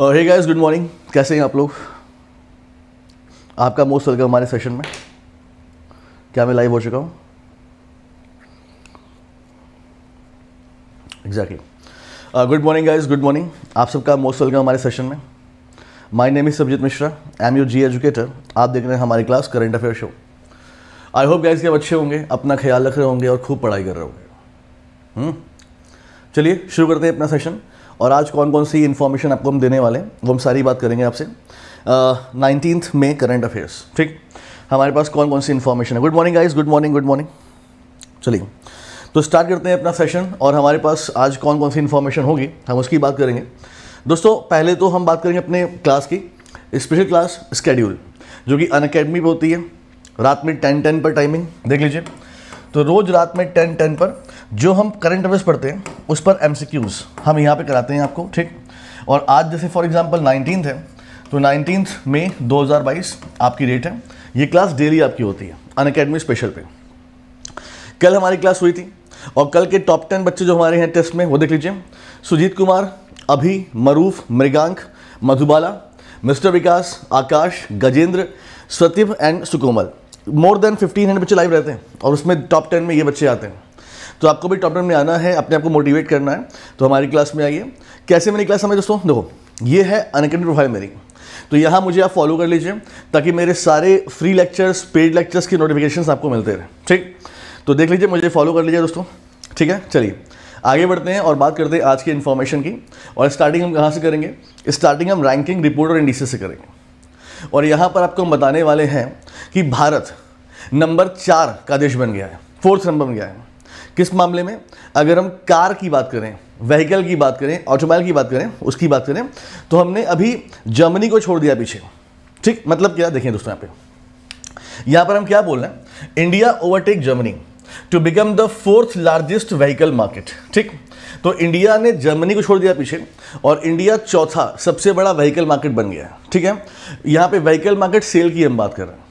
Hey guys good morning कैसे हैं आप लोग आपका मोस्ट वेलकम हमारे सेशन में क्या मैं लाइव हो चुका हूँ exactly good morning guys good morning आप सबका मोस्ट वेलकम हमारे सेशन में my name is Sabjeet Mishra I am U G educator आप देख रहे हैं हमारी class current affair show I hope guys के अच्छे होंगे अपना ख्याल रख रहे होंगे और खूब पढ़ाई कर रहे होंगे हम्म? चलिए शुरू करते हैं अपना सेशन और आज कौन कौन सी इन्फॉर्मेशन आपको हम देने वाले हैं वो हम सारी बात करेंगे आपसे नाइनटीन में करंट अफेयर्स ठीक हमारे पास कौन कौन सी इन्फॉर्मेशन है good morning guys good morning good morning चलिए तो स्टार्ट करते हैं अपना सेशन और हमारे पास आज कौन कौन सी इन्फॉर्मेशन होगी हम उसकी बात करेंगे दोस्तों पहले तो हम बात करेंगे अपने क्लास की स्पेशल क्लास स्केड्यूल जो कि अन अकेडमी पर होती है रात में टेन टेन पर टाइमिंग देख लीजिए तो रोज़ रात में टेन टेन पर जो हम करंट अफेयर्स पढ़ते हैं उस पर एम हम यहाँ पर कराते हैं आपको ठीक और आज जैसे फॉर एग्ज़ाम्पल नाइनटीन है तो नाइनटीन मई 2022 आपकी डेट है ये क्लास डेली आपकी होती है अन अकेडमी स्पेशल पे कल हमारी क्लास हुई थी और कल के टॉप टेन बच्चे जो हमारे हैं टेस्ट में वो देख लीजिए Sujit Kumar Abhi Maroof Mrigank Madhubala mister Vikas Akash Gajendra Satibh and Sukomal more than fifteen hundred बच्चे लाइव रहते हैं और उसमें टॉप टेन में ये बच्चे आते हैं तो आपको भी टॉप टेन में आना है अपने आप को मोटिवेट करना है तो हमारी क्लास में आइए कैसे मेरी क्लास हमें दोस्तों देखो ये है अनकेडमी प्रोफाइल मेरी तो यहाँ मुझे आप फॉलो कर लीजिए ताकि मेरे सारे फ्री लेक्चर्स पेड लेक्चर्स की नोटिफिकेशन आपको मिलते रहे ठीक तो देख लीजिए मुझे फॉलो कर लीजिए दोस्तों ठीक है चलिए आगे बढ़ते हैं और बात करते हैं आज की इन्फॉर्मेशन की और स्टार्टिंग हम कहाँ से करेंगे स्टार्टिंग हम रैंकिंग रिपोर्ट और इंडिसेस से करेंगे और यहाँ पर आपको हम बताने वाले हैं कि भारत नंबर चार का देश बन गया है फोर्थ नंबर बन गया है किस मामले में अगर हम कार की बात करें व्हीकल की बात करें ऑटोमोबाइल की बात करें उसकी बात करें तो हमने अभी जर्मनी को छोड़ दिया पीछे ठीक मतलब क्या देखें दोस्तों यहाँ पे यहाँ पर हम क्या बोल रहे हैं India overtake Germany to become the fourth largest vehicle market ठीक तो इंडिया ने जर्मनी को छोड़ दिया पीछे और इंडिया चौथा सबसे बड़ा व्हीकल मार्केट बन गया ठीक है यहाँ पे व्हीकल मार्केट सेल की हम बात कर रहे हैं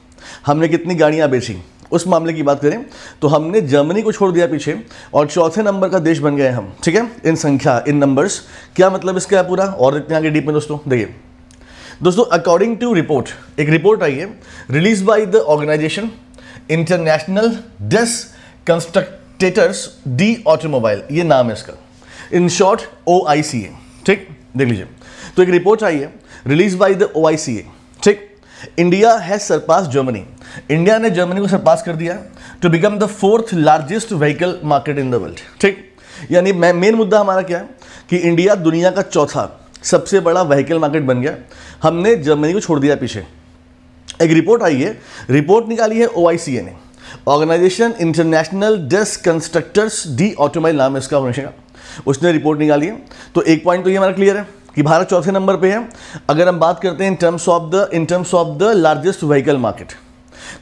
हमने कितनी गाड़ियाँ बेची उस मामले की बात करें तो हमने जर्मनी को छोड़ दिया पीछे और चौथे नंबर का देश बन गए हम ठीक है इन संख्या इन नंबर्स क्या मतलब इसका है पूरा और इतने आगे डीप में दोस्तों देखिए दोस्तों अकॉर्डिंग टू रिपोर्ट एक रिपोर्ट आई है release by the Organisation Internationale des Constructeurs de Automobile ये नाम है इसका इन शॉर्ट ओ ठीक देख लीजिए तो एक रिपोर्ट आई है रिलीज बाय द ओ ठीक India has surpass Germany India ने जर्मनी को सरपास कर दिया to become the fourth largest vehicle market in the world ठीक यानी मेन मुद्दा हमारा क्या है कि इंडिया दुनिया का चौथा सबसे बड़ा व्हीकल मार्केट बन गया हमने जर्मनी को छोड़ दिया पीछे एक रिपोर्ट आई है रिपोर्ट निकाली है ओ ने Organisation Internationale des Constructeurs de automobile नाम इसका होने उसने रिपोर्ट निकाली है तो एक पॉइंट तो ये हमारा क्लियर है कि भारत चौथे नंबर पे है अगर हम बात करते हैं in terms of the in terms of the largest vehicle market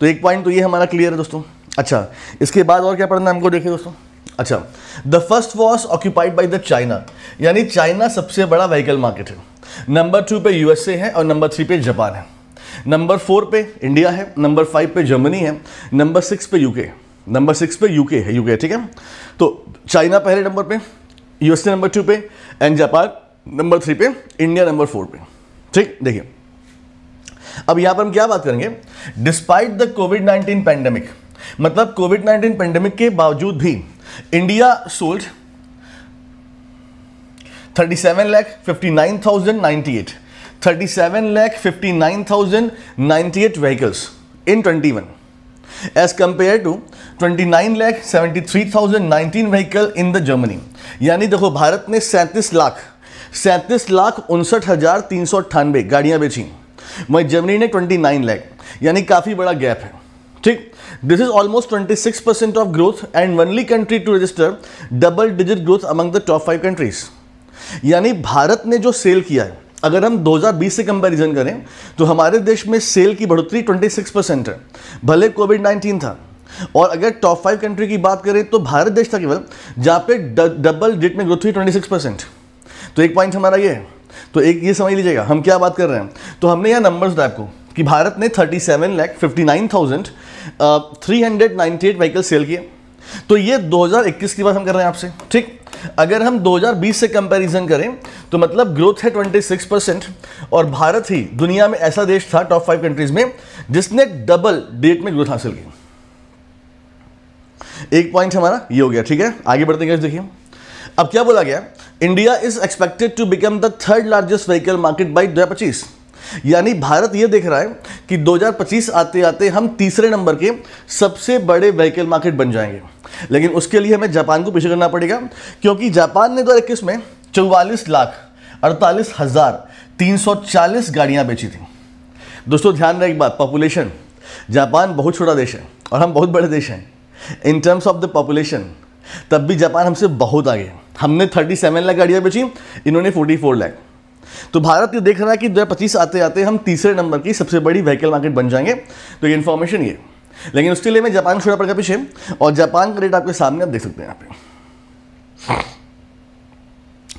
तो एक पॉइंट तो ये हमारा क्लियर है दोस्तों अच्छा इसके बाद और क्या पढ़ना है हमको देखिए दोस्तों अच्छा the first was occupied by the China यानी चाइना सबसे बड़ा व्हीकल मार्केट है नंबर टू पे यूएसए है और नंबर थ्री पे जापान है नंबर फोर पे इंडिया है नंबर फाइव पे जर्मनी है नंबर सिक्स पे यूके नंबर सिक्स पे यूके है यूके ठीक है तो चाइना पहले नंबर पे यूएसए नंबर टू पे एंड जापान नंबर थ्री पे इंडिया नंबर फोर पे ठीक देखिए अब यहां पर हम क्या बात करेंगे despite the covid nineteen pandemic मतलब कोविड नाइनटीन पैंडेमिक के बावजूद भी India sold thirty seven lakh fifty nine thousand ninety eight thirty seven lakh fifty nine thousand ninety eight vehicles in twenty one as as compared to three thousand nineteen vehicle in the Germany यानी देखो भारत ने सैंतीस लाख सैंतीस लाख उनसठ हज़ार तीन सौ अट्ठानबे गाड़ियाँ बेची वहीं जर्मनी ने ट्वेंटी नाइन लैख यानी काफ़ी बड़ा गैप है ठीक this is almost twenty six percent of growth and only country to register double digit growth among the top five countries यानी भारत ने जो सेल किया है अगर हम 2020 से कंपैरिजन करें तो हमारे देश में सेल की बढ़ोतरी 26 परसेंट है भले कोविड 19 था और अगर टॉप फाइव कंट्री की बात करें तो भारत देश था केवल जहाँ पे डबल डेट में ग्रोथ हुई सिक्स परसेंट तो एक पॉइंट हमारा ये तो एक ये समझ लीजिएगा हम क्या बात कर रहे हैं तो हमने यहाँ नंबर्स डाय आपको कि भारत ने 37 लाख एट व्हीकल सेल किए तो ये 2021 की बात हम कर रहे हैं आपसे ठीक अगर हम 2020 से कंपैरिजन करें तो मतलब ग्रोथ है 26 परसेंट और भारत ही दुनिया में ऐसा देश था टॉप फाइव कंट्रीज में जिसने डबल डेट में ग्रोथ हासिल की एक पॉइंट हमारा ये हो गया ठीक है आगे बढ़ते हैं देखिए अब क्या बोला गया India is expected to become the third largest vehicle market by दो यानी भारत ये देख रहा है कि 2025 आते आते हम तीसरे नंबर के सबसे बड़े व्हीकल मार्केट बन जाएंगे लेकिन उसके लिए हमें जापान को पीछे करना पड़ेगा क्योंकि जापान ने दो में चौवालीस लाख अड़तालीस हज़ार तीन सौ चालीस गाड़ियां बेची थी दोस्तों ध्यान रहे एक बात पॉपुलेशन जापान बहुत छोटा देश है और हम बहुत बड़े देश हैं in terms of the population तब भी जापान हमसे बहुत आगे हमने 37 लाख गाड़ियाँ बेची इन्होंने 44 लाख तो भारत ये देख रहा है कि दो पच्चीस आते आते हम तीसरे नंबर की सबसे बड़ी व्हीकल मार्केट बन जाएंगे तो ये इन्फॉर्मेशन ये लेकिन उसके लिए मैं जापान छोड़ा पड़ गया पीछे और जापान का रेट आपके सामने आप देख सकते हैं यहाँ पे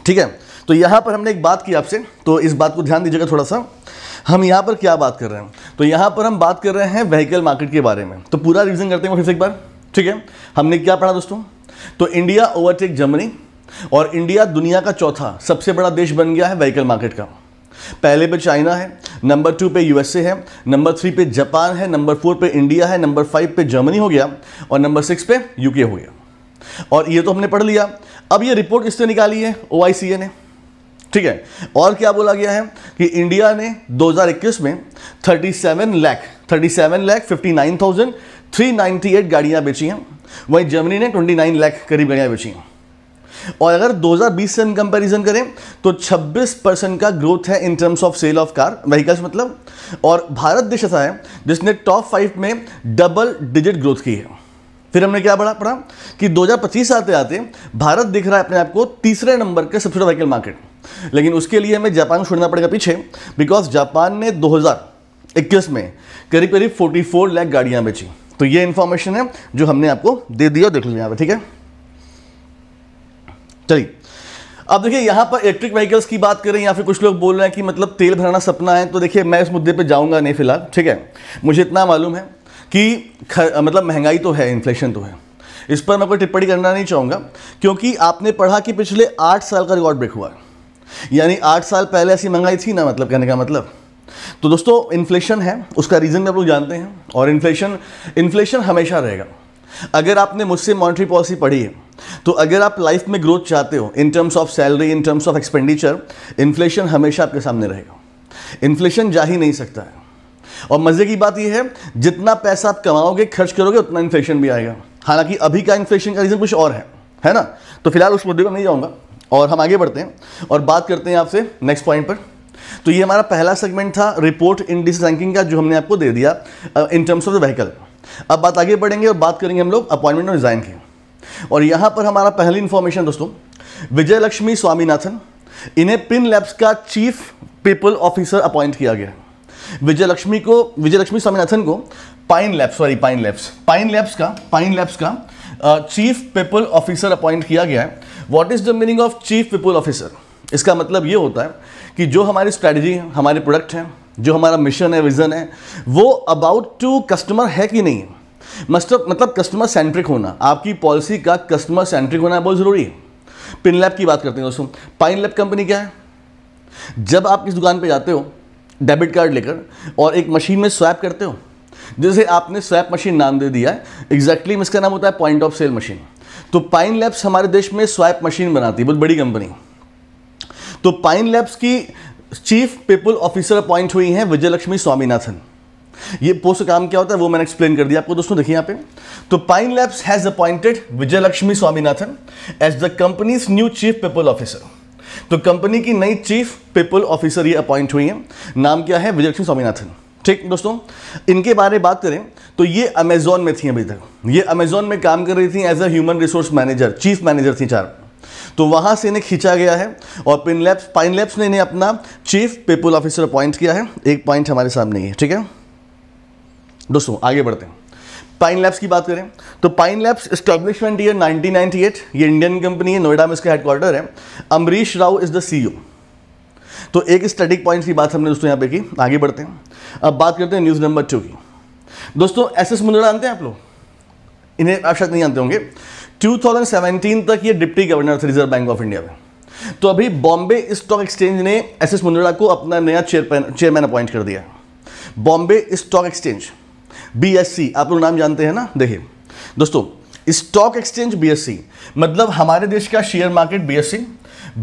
ठीक है तो यहाँ पर हमने एक बात की आपसे तो इस बात को ध्यान दीजिएगा थोड़ा सा हम यहाँ पर क्या बात कर रहे हैं तो यहाँ पर हम बात कर रहे हैं व्हीकल मार्केट के बारे में तो पूरा रीजन करते हैं फिर से एक बार ठीक है हमने क्या पढ़ा दोस्तों तो इंडिया ओवरटेक जर्मनी और इंडिया दुनिया का चौथा सबसे बड़ा देश बन गया है व्हीकल मार्केट का पहले पे चाइना है नंबर टू पे यूएसए है नंबर थ्री पे जापान है नंबर फोर पे इंडिया है नंबर फाइव पे जर्मनी हो गया और नंबर सिक्स पे यूके हो गया और ये तो हमने पढ़ लिया अब ये रिपोर्ट किसने निकाली है ओ ने ठीक है और क्या बोला गया है कि इंडिया ने 2021 में 37 लाख 37 लाख 59,000 398 गाड़ियां बेची हैं वहीं जर्मनी ने 29 लाख करीब गाड़ियां बेची हैं और अगर 2020 से हम कंपेरिजन करें तो 26 परसेंट का ग्रोथ है in terms of sale of car vehicles मतलब और भारत देश ऐसा है जिसने टॉप फाइव में डबल डिजिट ग्रोथ की है फिर हमने क्या पढ़ा पढ़ा कि 2025 आते आते भारत दिख रहा है अपने आप को तीसरे नंबर के सबसे बड़ा व्हीकल मार्केट लेकिन उसके लिए हमें जापान छोड़ना पड़ेगा पीछे बिकॉज जापान ने इक्कीस में करीब करीब फोर लाख गाड़ियां बेची तो ये इन्फॉर्मेशन है जो हमने आपको दे दिया देख लीजिए यहाँ ठीक है चलिए अब देखिए यहाँ पर इलेक्ट्रिक व्हीकल्स की बात करें या फिर कुछ लोग बोल रहे हैं कि मतलब तेल भराना सपना है तो देखिए मैं इस मुद्दे पे जाऊँगा नहीं फिलहाल ठीक है मुझे इतना मालूम है कि मतलब महंगाई तो है इन्फ्लेशन तो है इस पर मैं कोई टिप्पणी करना नहीं चाहूँगा क्योंकि आपने पढ़ा कि पिछले आठ साल का रिकॉर्ड ब्रेक हुआ यानी आठ साल पहले ऐसी महंगाई थी ना मतलब कहने का मतलब तो दोस्तों इन्फ्लेशन है उसका रीज़न भी आप लोग जानते हैं और इन्फ्लेशन इन्फ्लेशन हमेशा रहेगा अगर आपने मुझसे मॉनेटरी पॉलिसी पढ़ी है तो अगर आप लाइफ में ग्रोथ चाहते हो in terms of salary in terms of expenditure inflation हमेशा आपके सामने रहेगा इन्फ्लेशन जा ही नहीं सकता है और मज़े की बात यह है जितना पैसा आप कमाओगे खर्च करोगे उतना इन्फ्लेशन भी आएगा हालांकि अभी का इन्फ्लेशन का रीज़न कुछ और है है ना तो फिलहाल उस मुद्दे पर नहीं जाऊँगा और हम आगे बढ़ते हैं और बात करते हैं आपसे नेक्स्ट पॉइंट पर तो ये हमारा पहला सेगमेंट था रिपोर्ट इन डिस रैंकिंग का जो हमने आपको दे दिया in terms of the vehicle अब बात आगे बढ़ेंगे और बात करेंगे हम लोग अपॉइंटमेंट और रिजाइन की और यहाँ पर हमारा पहली इन्फॉर्मेशन दोस्तों विजय लक्ष्मी स्वामीनाथन इन्हें पिन लैब्स का चीफ पीपल ऑफिसर अपॉइंट किया गया विजय लक्ष्मी को विजय लक्ष्मी स्वामीनाथन को Pine Labs sorry Pine Labs Pine Labs का पाइन लैब्स का चीफ पीपल ऑफिसर अपॉइंट किया गया है what is the meaning of chief people officer इसका मतलब ये होता है कि जो हमारी स्ट्रैटेजी है हमारे प्रोडक्ट हैं जो हमारा मिशन है विज़न है वो अबाउट टू कस्टमर है कि नहीं मतलब मतलब कस्टमर सेंट्रिक होना आपकी पॉलिसी का कस्टमर सेंट्रिक होना बहुत ज़रूरी है पिन लैब की बात करते हैं दोस्तों पाइन लैब कंपनी क्या है जब आप इस दुकान पर जाते हो डेबिट कार्ड लेकर और एक मशीन में स्वैप करते हो जैसे आपने स्वैप मशीन नाम दे दिया है एग्जैक्टली exactly इसका नाम होता है पॉइंट ऑफ सेल मशीन तो पाइन लैब्स हमारे देश में स्वैप मशीन बनाती है बहुत बड़ी कंपनी तो पाइन लैब्स की चीफ पीपल ऑफिसर अपॉइंट हुई हैं विजयलक्ष्मी स्वामीनाथन ये पोस्ट काम क्या होता है वो मैंने एक्सप्लेन कर दिया आपको दोस्तों देखिए यहां पे तो Pine Labs has appointed Vijayalakshmi Swaminathan as the company's new chief people officer तो कंपनी की नई चीफ पीपल ऑफिसर ये अपॉइंट हुई है नाम क्या है विजयलक्ष्मी स्वामीनाथन ठीक दोस्तों इनके बारे में बात करें तो ये अमेजोन में थी अभी तक ये अमेजोन में काम कर रही थी as a human resource manager chief manager थी चार तो वहाँ से इन्हें खींचा गया है और पिनलैप्स पाइनलैप्स ने इन्हें अपना चीफ पीपल ऑफिसर अपॉइंट किया है एक पॉइंट हमारे सामने ही है ठीक है दोस्तों आगे बढ़ते हैं पाइन लैब्स की बात करें तो पाइन लैब्स इस्टेब्लिशमेंट ईयर 1998 ये इंडियन कंपनी है नोएडा में इसका हेडक्वार्टर है Amrish Rao is the CEO तो एक स्टडिक पॉइंट की बात हमने दोस्तों यहाँ पे की आगे बढ़ते हैं अब बात करते हैं न्यूज़ नंबर टू की दोस्तों एस एस मुंद्रा जानते हैं आप लोग इन्हें आप शायद नहीं जानते होंगे 2017 तक ये डिप्टी गवर्नर थे रिजर्व बैंक ऑफ इंडिया में तो अभी बॉम्बे स्टॉक एक्सचेंज ने एस एस मुंडला को अपना नया चेयरमैन चेयरमैन अपॉइंट कर दिया बॉम्बे स्टॉक एक्सचेंज बी आप लोग नाम जानते हैं ना देखिए दोस्तों स्टॉक एक्सचेंज बी मतलब हमारे देश का share market S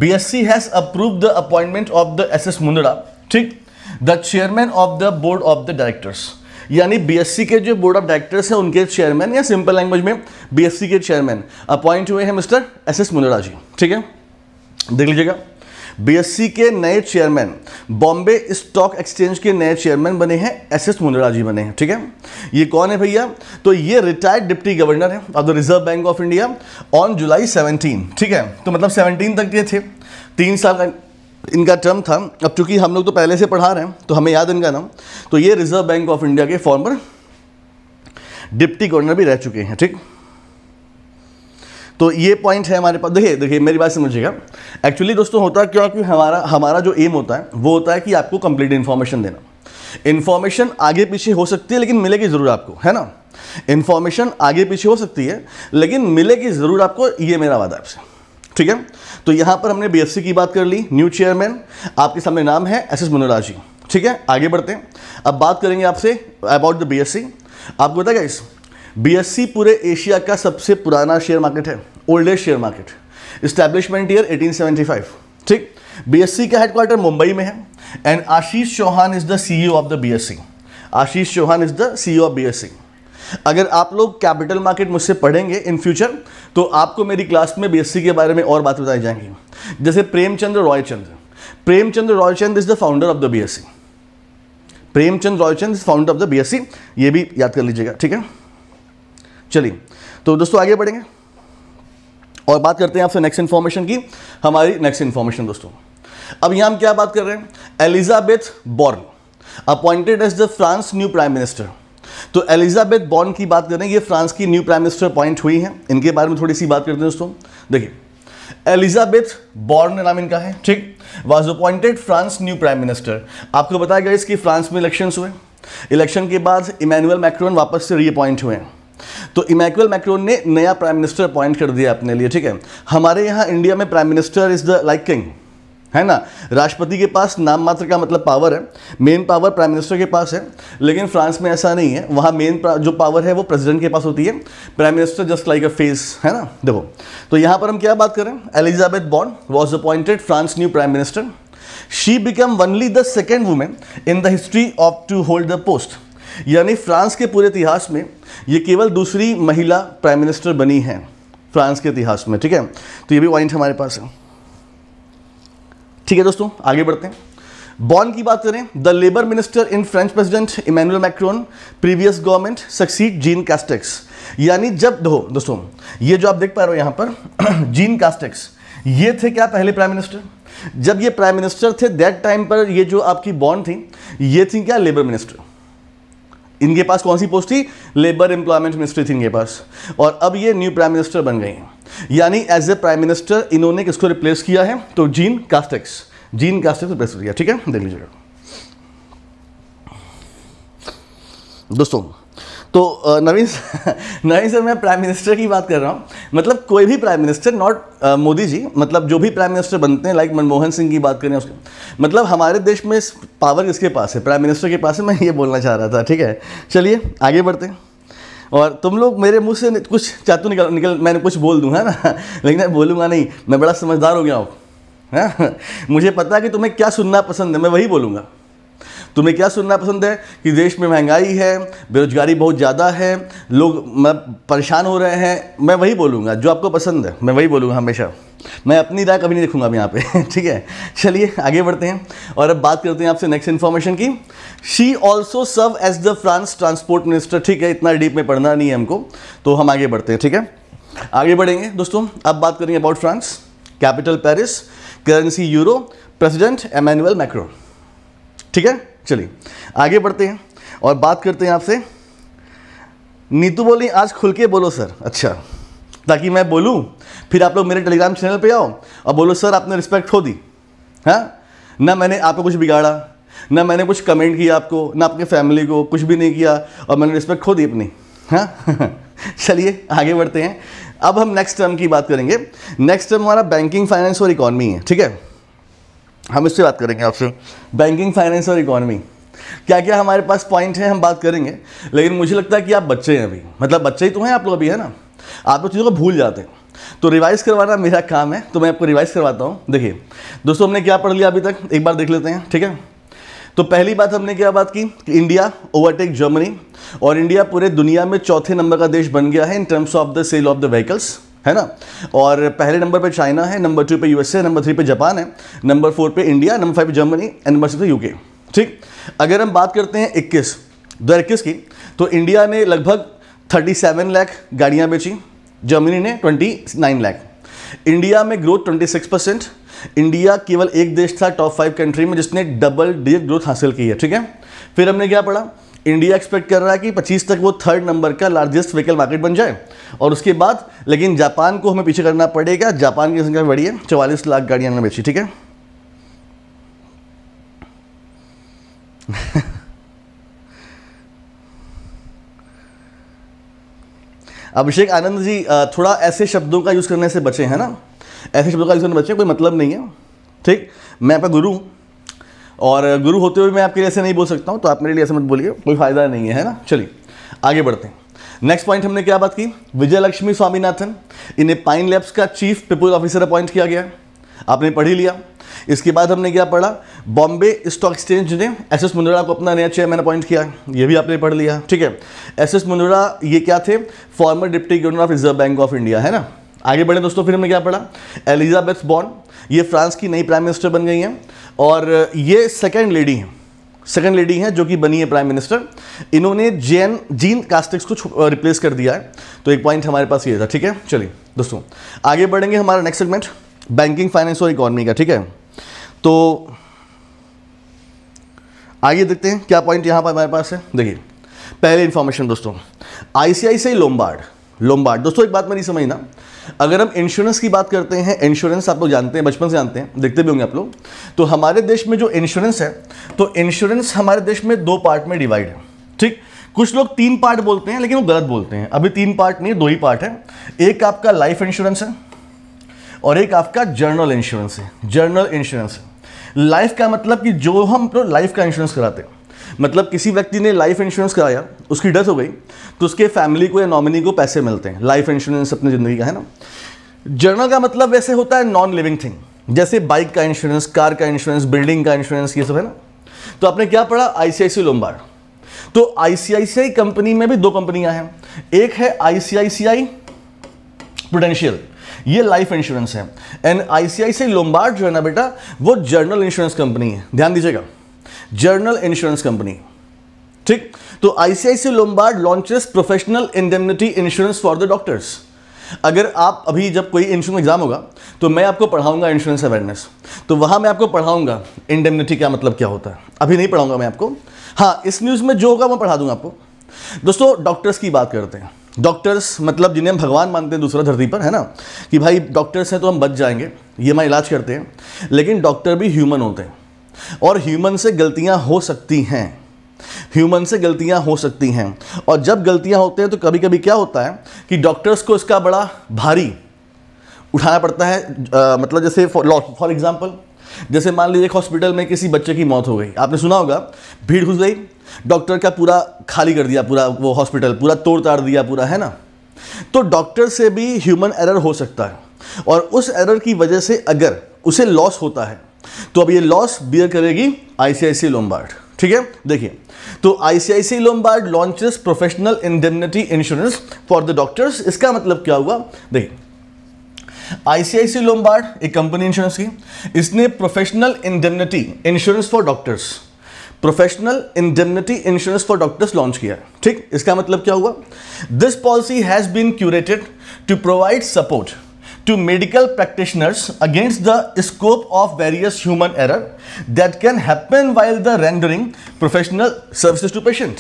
BSE has approve the appointment of the S S Mundra ठीक the chairman of the board of the directors यानी बीएससी के जो बोर्ड ऑफ डायरेक्टर्स हैं उनके चेयरमैन या सिंपल लैंग्वेज में बीएससी के चेयरमैन अपॉइंट हुए हैं mister S S Mundra ji ठीक है देख लीजिएगा बीएससी के नए चेयरमैन बॉम्बे स्टॉक एक्सचेंज के नए चेयरमैन बने हैं एस एस मुंदड़ा जी बने हैं ठीक है ये कौन है भैया तो ये रिटायर्ड डिप्टी गवर्नर है of the Reserve Bank of India on July seventeen ठीक है तो मतलब सेवनटीन तक ये थे तीन साल का इनका टर्म था अब चूंकि हम लोग तो पहले से पढ़ा रहे हैं तो हमें याद इनका नाम तो ये रिजर्व बैंक ऑफ इंडिया के फॉर्मर डिप्टी गवर्नर भी रह चुके हैं ठीक तो ये पॉइंट है हमारे पास देखिए देखिए मेरी बात समझिएगा एक्चुअली दोस्तों होता है क्योंकि हमारा हमारा जो एम होता है वो होता है कि आपको कंप्लीट इन्फॉर्मेशन देना इन्फॉर्मेशन आगे पीछे हो सकती है लेकिन मिलेगी ज़रूर आपको है ना इन्फॉर्मेशन आगे पीछे हो सकती है लेकिन मिलेगी ज़रूर आपको ये मेरा वादा आपसे ठीक है तो यहाँ पर हमने बीएससी की बात कर ली न्यू चेयरमैन आपके सामने नाम है एस एस जी ठीक है आगे बढ़ते हैं अब बात करेंगे आपसे अबाउट द बीएससी आपको बताया इस बीएससी पूरे एशिया का सबसे पुराना शेयर मार्केट है oldest share market establishment year eighteen ठीक बी का हेडक्वार्टर मुंबई में है and Ashish Chauhan is the C of the B Ashish Chauhan is the C of B अगर आप लोग कैपिटल मार्केट मुझसे पढ़ेंगे इन फ्यूचर तो आपको मेरी क्लास में बीएससी के बारे में और बात बताई जाएंगी जैसे Premchandra Roychand Premchand Roychand is the founder of the BSC Premchand Roychand is founder of the BSC ये भी याद कर लीजिएगा ठीक है चलिए तो दोस्तों आगे बढ़ेंगे और बात करते हैं आपसे नेक्स्ट इन्फॉर्मेशन की हमारी नेक्स्ट इन्फॉर्मेशन दोस्तों अब यहां हम क्या बात कर रहे हैं Elizabeth Borne appointed as the France new prime minister तो एलिजाबेथ बॉर्न की बात करें ये फ्रांस की न्यू प्राइम मिनिस्टर अपॉइंट हुई हैं इनके बारे में थोड़ी सी बात करते हैं दोस्तों देखिए एलिजाबेथ बॉर्न नाम इनका है ठीक was appointed France new prime minister आपको बताया गया इसकी फ्रांस में इलेक्शन हुए इलेक्शन के बाद इमैनुअल मैक्रोन वापस से रीअपॉइंट हुए तो इमैनुअल मैक्रोन ने नया प्राइम मिनिस्टर अपॉइंट कर दिया अपने लिए ठीक है हमारे यहां इंडिया में prime minister is the like king है ना राष्ट्रपति के पास नाम मात्र का मतलब पावर है मेन पावर प्राइम मिनिस्टर के पास है लेकिन फ्रांस में ऐसा नहीं है वहाँ मेन जो पावर है वो प्रेसिडेंट के पास होती है prime minister just like a face है ना देखो तो यहाँ पर हम क्या बात करें एलिजाबेथ बॉन्ड was appointed France new prime minister she become only the second women in the history of to hold the post यानी फ्रांस के पूरे इतिहास में ये केवल दूसरी महिला प्राइम मिनिस्टर बनी है फ्रांस के इतिहास में ठीक है तो ये भी पॉइंट हमारे पास है ठीक है दोस्तों आगे बढ़ते हैं बॉन्ड की बात करें the labour minister in French president Emmanuel Macron previous government succeed Jean Castex यानी जब दो दोस्तों ये जो आप देख पा रहे हो यहां पर जीन कास्टेक्स ये थे क्या पहले प्राइम मिनिस्टर जब ये प्राइम मिनिस्टर थे दैट टाइम पर ये जो आपकी बॉन्ड थी ये थी क्या लेबर मिनिस्टर इनके पास कौन सी पोस्ट थी लेबर एम्प्लॉयमेंट मिनिस्ट्री थी इनके पास और अब ये न्यू प्राइम मिनिस्टर बन गई यानी एज ए प्राइम मिनिस्टर इन्होंने किसको रिप्लेस किया है तो Jean Castex Jean Castex replace किया ठीक है देख लीजिएगा दोस्तों तो नवीन नवीन सर मैं प्राइम मिनिस्टर की बात कर रहा हूँ मतलब कोई भी prime minister not Modi ji मतलब जो भी प्राइम मिनिस्टर बनते हैं लाइक मनमोहन सिंह की बात करें उसके मतलब हमारे देश में पावर किसके पास है प्राइम मिनिस्टर के पास है मैं ये बोलना चाह रहा था ठीक है चलिए आगे बढ़ते हैं और तुम लोग मेरे मुंह से कुछ चातू निकल निकल मैंने कुछ बोल दूँ है ना लेकिन मैं बोलूँगा नहीं मैं बड़ा समझदार हो गया हूँ मुझे पता है कि तुम्हें क्या सुनना पसंद है मैं वही बोलूँगा तुम्हें क्या सुनना पसंद है कि देश में महंगाई है बेरोजगारी बहुत ज़्यादा है लोग परेशान हो रहे हैं मैं वही बोलूँगा जो आपको पसंद है मैं वही बोलूँगा हमेशा मैं अपनी राय कभी नहीं देखूंगा अब यहाँ पे ठीक है चलिए आगे बढ़ते हैं और अब बात करते हैं आपसे नेक्स्ट इन्फॉर्मेशन की she also serve as the France transport minister ठीक है इतना डीप में पढ़ना नहीं है हमको तो हम आगे बढ़ते हैं ठीक है आगे बढ़ेंगे दोस्तों अब बात करेंगे about France capital Paris currency euro president Emmanuel Macron ठीक है चलिए आगे बढ़ते हैं और बात करते हैं आपसे नीतू बोली आज खुल के बोलो सर अच्छा ताकि मैं बोलूँ फिर आप लोग मेरे टेलीग्राम चैनल पे आओ और बोलो सर आपने रिस्पेक्ट खो दी है हाँ? ना मैंने आपको कुछ बिगाड़ा ना मैंने कुछ कमेंट किया आपको ना आपके फैमिली को कुछ भी नहीं किया और मैंने रिस्पेक्ट खो दी अपनी हाँ चलिए आगे बढ़ते हैं अब हम नेक्स्ट टर्म की बात करेंगे नेक्स्ट टर्म हमारा बैंकिंग फाइनेंस और इकॉनमी है ठीक है हम इससे बात करेंगे आपसे बैंकिंग फाइनेंस और इकोनॉमी क्या क्या हमारे पास पॉइंट है हम बात करेंगे लेकिन मुझे लगता है कि आप बच्चे हैं अभी मतलब बच्चे ही तो हैं आप लोग अभी है ना आप लोग चीज़ों को भूल जाते हैं तो रिवाइज़ करवाना मेरा काम है तो मैं आपको रिवाइज़ करवाता हूँ देखिए दोस्तों हमने क्या पढ़ लिया अभी तक एक बार देख लेते हैं ठीक है तो पहली बात हमने क्या बात की कि इंडिया ओवरटेक जर्मनी और इंडिया पूरे दुनिया में चौथे नंबर का देश बन गया है in terms of the sale of the vehicles है ना और पहले नंबर पे चाइना है नंबर टू पे यूएसए नंबर थ्री पे जापान है नंबर फोर पे इंडिया नंबर फाइव पे Germany and number six UK ठीक अगर हम बात करते हैं इक्कीस दो इक्कीस की तो इंडिया ने लगभग थर्टी सेवन लैख गाड़ियाँ बेची जर्मनी ने ट्वेंटी नाइन लाख इंडिया में growth twenty six percent India केवल एक देश था टॉप फाइव कंट्री में जिसने डबल डिजिट ग्रोथ हासिल की है ठीक है फिर हमने क्या पढ़ा इंडिया एक्सपेक्ट कर रहा है कि 25 तक वो थर्ड नंबर का लार्जेस्ट व्हीकल मार्केट बन जाए और उसके बाद लेकिन जापान को हमें पीछे करना पड़ेगा जापान की संख्या बढ़ी है चौवालीस लाख गाड़ियां हमने बेची ठीक है अभिषेक आनंद जी थोड़ा ऐसे शब्दों का यूज़ करने से बचे हैं ना ऐसे शब्दों का यूज़ करने बचे कोई मतलब नहीं है ठीक मैं आपका गुरु हूं और गुरु होते हुए मैं आपके लिए ऐसे नहीं बोल सकता हूँ तो आप मेरे लिए ऐसे मत बोलिए कोई फ़ायदा नहीं है है ना चलिए आगे बढ़ते हैं नेक्स्ट पॉइंट हमने क्या बात की विजय लक्ष्मी स्वामीनाथन इन्हें पाइन लैब्स का चीफ पीपल ऑफिसर अपॉइंट किया गया आपने पढ़ ही लिया इसके बाद हमने क्या पढ़ा बॉम्बे स्टॉक एक्सचेंज ने एस एस मुंद्रा को अपना नया चेयरमैन अपॉइंट किया ये भी आपने पढ़ लिया ठीक है एस एस मुंद्रा ये क्या थे former deputy governor of Reserve Bank of India है ना आगे बढ़े दोस्तों फिर हमने क्या पढ़ा एलिजाबेथ बॉन ये फ्रांस की नई प्राइम मिनिस्टर बन गई हैं और ये सेकेंड लेडी हैं सेकेंड लेडी हैं जो कि बनी है प्राइम मिनिस्टर इन्होंने जेन जीन कास्टिक्स को रिप्लेस कर दिया है तो एक पॉइंट हमारे पास ये था ठीक है चलिए दोस्तों आगे बढ़ेंगे हमारा नेक्स्ट सेगमेंट बैंकिंग फाइनेंस और इकोनॉमी का ठीक है तो आइए देखते हैं क्या पॉइंट यहाँ पर हमारे पास है देखिए पहले इन्फॉर्मेशन दोस्तों ICICI C I Lombard Lombard दोस्तों एक बात मेरी समझना अगर हम इंश्योरेंस की बात करते हैं इंश्योरेंस आप लोग जानते हैं बचपन से जानते हैं देखते भी होंगे आप लोग तो हमारे देश में जो इंश्योरेंस है तो इंश्योरेंस हमारे देश में दो पार्ट में डिवाइड है ठीक कुछ लोग तीन पार्ट बोलते हैं लेकिन वो गलत बोलते हैं अभी तीन पार्ट नहीं दो ही पार्ट है एक आपका लाइफ इंश्योरेंस है और एक आपका जर्नल इंश्योरेंस है जर्नल इंश्योरेंस लाइफ का मतलब कि जो हम लाइफ का इंश्योरेंस कराते हैं मतलब किसी व्यक्ति ने लाइफ इंश्योरेंस कराया उसकी डेथ हो गई तो उसके फैमिली को या नॉमिनी को पैसे मिलते हैं लाइफ इंश्योरेंस अपनी ज़िंदगी का है ना जर्नल का मतलब वैसे होता है नॉन लिविंग थिंग जैसे बाइक का इंश्योरेंस कार का इंश्योरेंस बिल्डिंग का इंश्योरेंस ये सब है ना तो आपने क्या पढ़ा आईसीआईसी लोम्बार तो आईसीआईसीआई कंपनी में भी दो कंपनियां हैं एक है आईसीआईसीआई प्रोडेंशियल ये लाइफ इंश्योरेंस है एंड आईसीआईसीआई लोम्बार्ड जो है ना बेटा वो जर्नल इंश्योरेंस कंपनी है ध्यान दीजिएगा जर्नल इंश्योरेंस कंपनी ठीक तो ICICI Lombard launches professional indemnity insurance for the doctors अगर आप अभी जब कोई इंश्योरेंस एग्जाम होगा तो मैं आपको पढ़ाऊंगा इंश्योरेंस अवेयरनेस तो वहाँ मैं आपको पढ़ाऊंगा इंडेमनिटी का मतलब क्या होता है अभी नहीं पढ़ाऊंगा मैं आपको हाँ इस न्यूज़ में जो होगा मैं पढ़ा दूंगा आपको दोस्तों डॉक्टर्स की बात करते हैं डॉक्टर्स मतलब जिन्हें हम भगवान मानते हैं दूसरा धरती पर है ना कि भाई डॉक्टर्स हैं तो हम बच जाएंगे ये हमारा इलाज करते हैं लेकिन डॉक्टर भी ह्यूमन होते हैं और ह्यूमन से गलतियां हो सकती हैं ह्यूमन से गलतियां हो सकती हैं और जब गलतियां होते हैं तो कभी कभी क्या होता है कि डॉक्टर्स को इसका बड़ा भारी उठाना पड़ता है आ, मतलब जैसे फॉर एग्जाम्पल जैसे मान लीजिए एक हॉस्पिटल में किसी बच्चे की मौत हो गई आपने सुना होगा भीड़ घुस गई डॉक्टर का पूरा खाली कर दिया पूरा वो हॉस्पिटल पूरा तोड़ ताड़ दिया पूरा है ना तो डॉक्टर से भी ह्यूमन एरर हो सकता है और उस एरर की वजह से अगर उसे लॉस होता है तो अब ये लॉस बियर करेगी आईसीआईसी लोम्बार्ड ठीक है देखिए तो ICICI Lombard launches professional indemnity insurance for the doctors इसका मतलब क्या हुआ देखिए आईसीआईसी लोम्बार्ड एक कंपनी इंश्योरेंस की इसने professional indemnity insurance for doctors professional indemnity insurance for doctors launch किया ठीक इसका मतलब क्या हुआ this policy has been curated to provide support to medical practitioners against the scope of various human error that can happen while the rendering professional services to patient.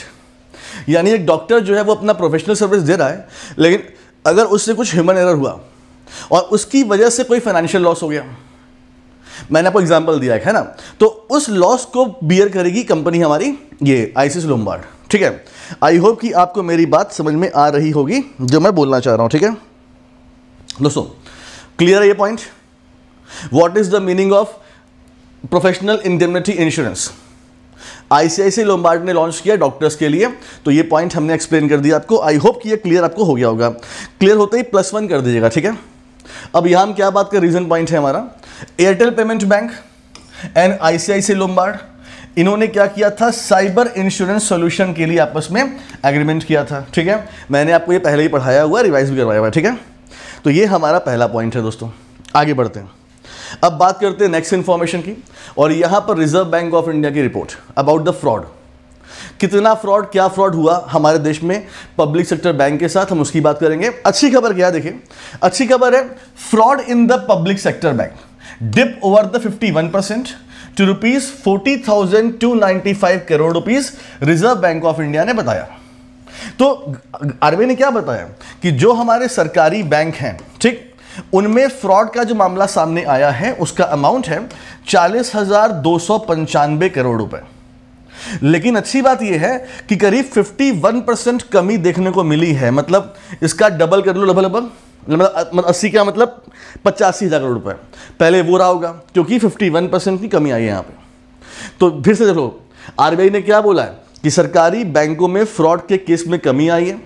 यानी एक doctor जो है वो अपना प्रोफेशनल सर्विस दे रहा है लेकिन अगर उससे कुछ ह्यूमन एरर हुआ और उसकी वजह से कोई फाइनेंशियल लॉस हो गया मैंने आपको एग्जांपल दिया है ना तो उस लॉस को बियर करेगी कंपनी हमारी ये आईसीस लोमबार्ड ठीक है आई होप कि आपको मेरी बात समझ में आ रही होगी जो मैं बोलना चाह रहा हूँ ठीक है दोस्तों क्लियर है ये point what is the meaning of professional indemnity insurance ICICI Lombard ने लॉन्च किया डॉक्टर्स के लिए तो ये पॉइंट हमने एक्सप्लेन कर दिया आपको आई होप कि ये क्लियर आपको हो गया होगा क्लियर होते ही प्लस वन कर दीजिएगा ठीक है अब यहां हम क्या बात कर रीजन पॉइंट है हमारा Airtel payment bank and ICICI Lombard इन्होंने क्या किया था साइबर इंश्योरेंस सॉल्यूशन के लिए आपस में एग्रीमेंट किया था ठीक है मैंने आपको ये पहले ही पढ़ाया हुआ रिवाइज भी करवाया हुआ ठीक है तो ये हमारा पहला पॉइंट है दोस्तों आगे बढ़ते हैं अब बात करते हैं नेक्स्ट इन्फॉर्मेशन की और यहाँ पर रिजर्व बैंक ऑफ इंडिया की रिपोर्ट अबाउट द फ्रॉड कितना फ्रॉड क्या फ्रॉड हुआ हमारे देश में पब्लिक सेक्टर बैंक के साथ हम उसकी बात करेंगे अच्छी खबर क्या देखिए अच्छी खबर है fraud in the public sector bank dip over the 51 percent to rupees forty thousand two ninety five crore rupees Reserve Bank of India ने बताया तो आरबीआई ने क्या बताया कि जो हमारे सरकारी बैंक हैं ठीक उनमें फ्रॉड का जो मामला सामने आया है उसका अमाउंट है चालीस हजार दो सौ पंचानवे करोड़ रुपए लेकिन अच्छी बात यह है कि करीब 51 परसेंट कमी देखने को मिली है मतलब इसका डबल कर लो लगभग मतलब, लगभग मतलब अस्सी का मतलब पचासी हज़ार करोड़ रुपए पहले वो रहा होगा क्योंकि 51 परसेंट की कमी आई है यहाँ पे तो फिर से देखो आरबीआई ने क्या बोला है कि सरकारी बैंकों में फ्रॉड के केस में कमी आई है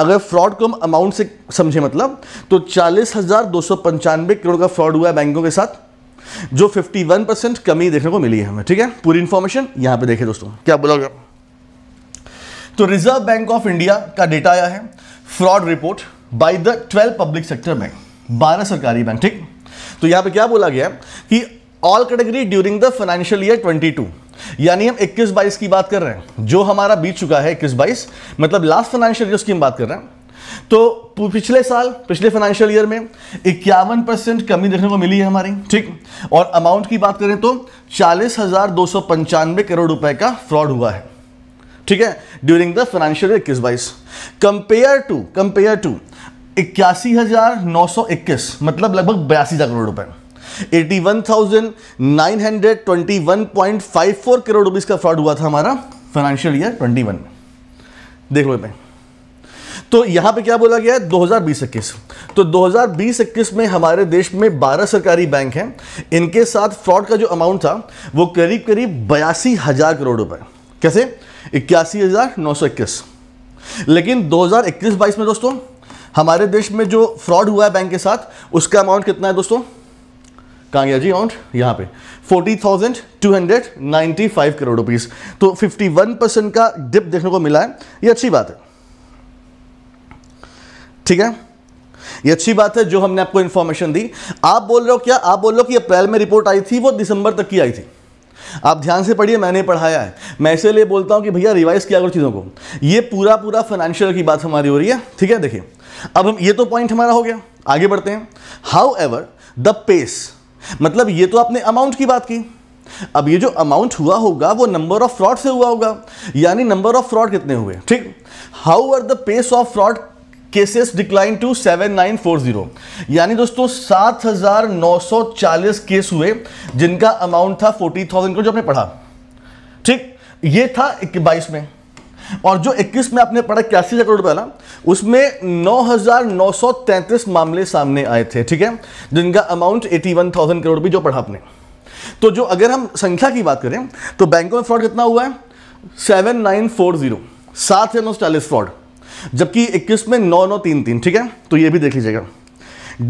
अगर फ्रॉड को हम अमाउंट से समझे मतलब तो चालीस हज़ार दो सौ पंचानवे करोड़ का फ्रॉड हुआ है बैंकों के साथ जो 51 परसेंट कमी देखने को मिली है हमें ठीक है पूरी इंफॉर्मेशन यहां पे देखे दोस्तों क्या बोलोगे तो रिजर्व बैंक ऑफ इंडिया का डेटा आया है fraud report by the 12 public sector bank 12 सरकारी बैंक ठीक तो यहां पे क्या बोला गया कि all category during the financial year twenty यानी हम 21 बाईस की बात कर रहे हैं जो हमारा बीत चुका है 21 बाईस मतलब लास्ट फाइनेंशियल ईयर की हम बात कर रहे हैं तो पिछले साल पिछले फाइनेंशियल ईयर में इक्यावन परसेंट कमी देखने को मिली है हमारी ठीक और अमाउंट की बात करें तो चालीस हजार दो सौ पंचानवे करोड़ रुपए का फ्रॉड हुआ है ठीक है ड्यूरिंग द फाइनेंशियल ईयर इक्कीस बाईस कंपेयर टू कंपेयर टू इक्यासी हजार नौ सौ इक्कीस मतलब लगभग बयासी हजार करोड़ रुपए 81,921.54 करोड़ रुपीज का फ्रॉड हुआ था हमारा फाइनेंशियल ईयर 21 में देख लो भाई तो यहां पे क्या बोला गया है 2020-21 तो 2020-21 में हमारे देश में 12 सरकारी बैंक हैं इनके साथ फ्रॉड का जो अमाउंट था वो करीब करीब बयासी हजार करोड़ रुपए कैसे इक्यासी हजार नौ सौ इक्कीस लेकिन 2021-22 में दोस्तों हमारे देश में जो फ्रॉड हुआ है बैंक के साथ उसका अमाउंट कितना है दोस्तों कहाँ गया जी अमाउंट यहाँ पे 40,295 करोड़ रुपीस तो 51 परसेंट का डिप देखने को मिला है ये अच्छी बात है ठीक है ये अच्छी बात है जो हमने आपको इन्फॉर्मेशन दी आप बोल रहे हो क्या आप बोल रहे हो कि अप्रैल में रिपोर्ट आई थी वो दिसंबर तक की आई थी आप ध्यान से पढ़िए मैंने पढ़ाया है मैं इसीलिए बोलता हूं कि भैया रिवाइज किया करो चीज़ों को ये पूरा पूरा फाइनेंशियल की बात हमारी हो रही है ठीक है देखिए अब हम ये तो पॉइंट हमारा हो गया आगे बढ़ते हैं हाउ एवर द पेस मतलब ये तो आपने अमाउंट की बात की अब ये जो अमाउंट हुआ होगा वो नंबर ऑफ फ्रॉड से हुआ होगा यानी नंबर ऑफ फ्रॉड कितने हुए ठीक how are the pace of fraud cases decline to 7940 यानी दोस्तों 7940 केस हुए जिनका अमाउंट था 40,000 को जो आपने पढ़ा ठीक ये था बाईस में और जो 21 में आपने पढ़ा इक्यासी करोड़ रुपये ना उसमें 9,933 मामले सामने आए थे ठीक है जिनका अमाउंट 81,000 करोड़ भी जो पढ़ा आपने तो जो अगर हम संख्या की बात करें तो बैंकों में फ्रॉड कितना हुआ है सेवन नाइन फोर जीरो सात हजार नौ सौ चालीस फ्रॉड जबकि इक्कीस में नौ नौ तीन तीन ठीक है तो ये भी देख लीजिएगा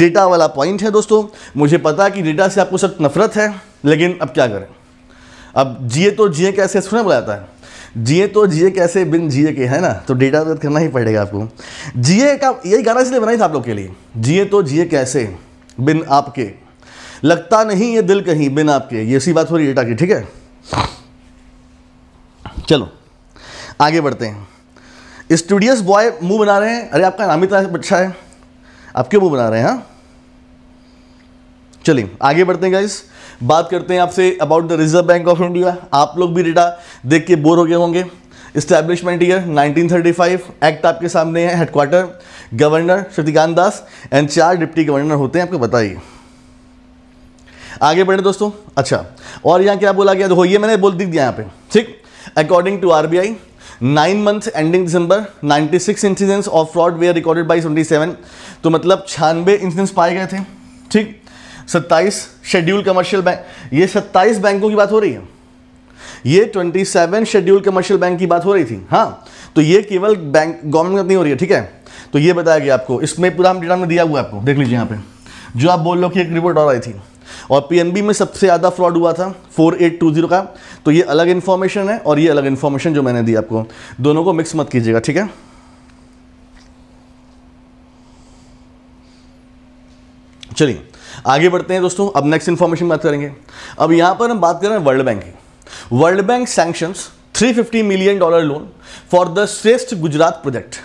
डेटा वाला पॉइंट है दोस्तों मुझे पता है कि डेटा से आपको सख्त नफरत है लेकिन अब क्या करें अब जिए तो जिए कैसे सुना बुलाता है जिए तो जिए कैसे बिन जिए के है ना तो डेटा तो करना ही पड़ेगा आपको जिए का यही गाना इसलिए बनाई था आप लोग के लिए जिए तो जिए कैसे बिन आपके लगता नहीं ये दिल कहीं बिन आपके ये सी बात हो रही डेटा की ठीक है चलो आगे बढ़ते हैं स्टूडियस बॉय मुंह बना रहे हैं अरे आपका नाम इतना अच्छा है आप क्यों मुंह बना रहे हैं हाँ चलिए आगे बढ़ते हैं गाइस बात करते हैं आपसे about the Reserve Bank of India आप लोग भी डेटा देख के बोर हो गए होंगे इस्टेब्लिशमेंट ईयर 1935 एक्ट आपके सामने है headquarter governor Shaktikanta Das and चार डिप्टी गवर्नर होते हैं आपको बताइए आगे बढ़े दोस्तों अच्छा और यहाँ क्या बोला गया तो ये मैंने बोल दिख दिया यहाँ पे ठीक according to R B nine month ending December ninety incidents of fraud were recorded by twenty तो मतलब छियानवे इंसिडेंट्स पाए गए थे ठीक सत्ताईस शेड्यूल कमर्शियल बैंक ये सत्ताईस बैंकों की बात हो रही है ये twenty seven schedule commercial bank की बात हो रही थी हाँ तो ये केवल बैंक गवर्नमेंट नहीं हो रही है ठीक है तो ये बताया गया आपको इसमें पूरा हम डेटा में दिया हुआ है आपको देख लीजिए यहाँ पे जो आप बोल लो कि एक रिपोर्ट और आई थी और पीएनबी में सबसे ज़्यादा फ्रॉड हुआ था 4820 का तो ये अलग इन्फॉर्मेशन है और ये अलग इन्फॉर्मेशन जो मैंने दी आपको दोनों को मिक्स मत कीजिएगा ठीक है चलिए आगे बढ़ते हैं दोस्तों अब नेक्स्ट इन्फॉर्मेशन बात करेंगे अब यहाँ पर हम बात कर रहे हैं वर्ल्ड बैंक की World Bank sanctions 350 million dollar loan for the Shreshtha Gujarat project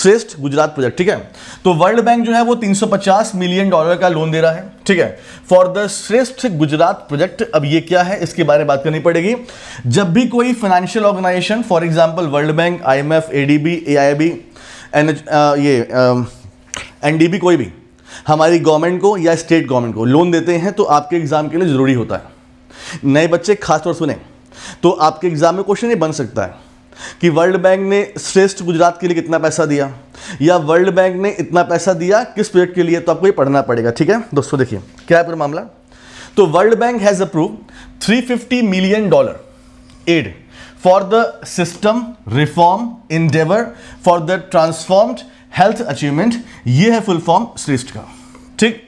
श्रेष्ठ गुजरात प्रोजेक्ट ठीक है तो वर्ल्ड बैंक जो है वो 350 मिलियन डॉलर का लोन दे रहा है ठीक है for the Shreshtha Gujarat project अब ये क्या है इसके बारे में बात करनी पड़ेगी जब भी कोई financial organisation for example World Bank I M F A D B A I B N ये एन डी बी कोई भी हमारी गवर्नमेंट को या स्टेट गवर्नमेंट को लोन देते हैं तो आपके एग्ज़ाम के लिए ज़रूरी होता है नए बच्चे खासतौर सुने तो आपके एग्ज़ाम में क्वेश्चन ये बन सकता है कि वर्ल्ड बैंक ने श्रेष्ठ गुजरात के लिए कितना पैसा दिया या वर्ल्ड बैंक ने इतना पैसा दिया किस प्रोजेक्ट के लिए तो आपको ये पढ़ना पड़ेगा ठीक है दोस्तों देखिए क्या है पूरा मामला तो World Bank has approve 350 million dollar aid for the system reform in for the transformed health achievement ये है फुल फॉर्म श्रेष्ठ का ठीक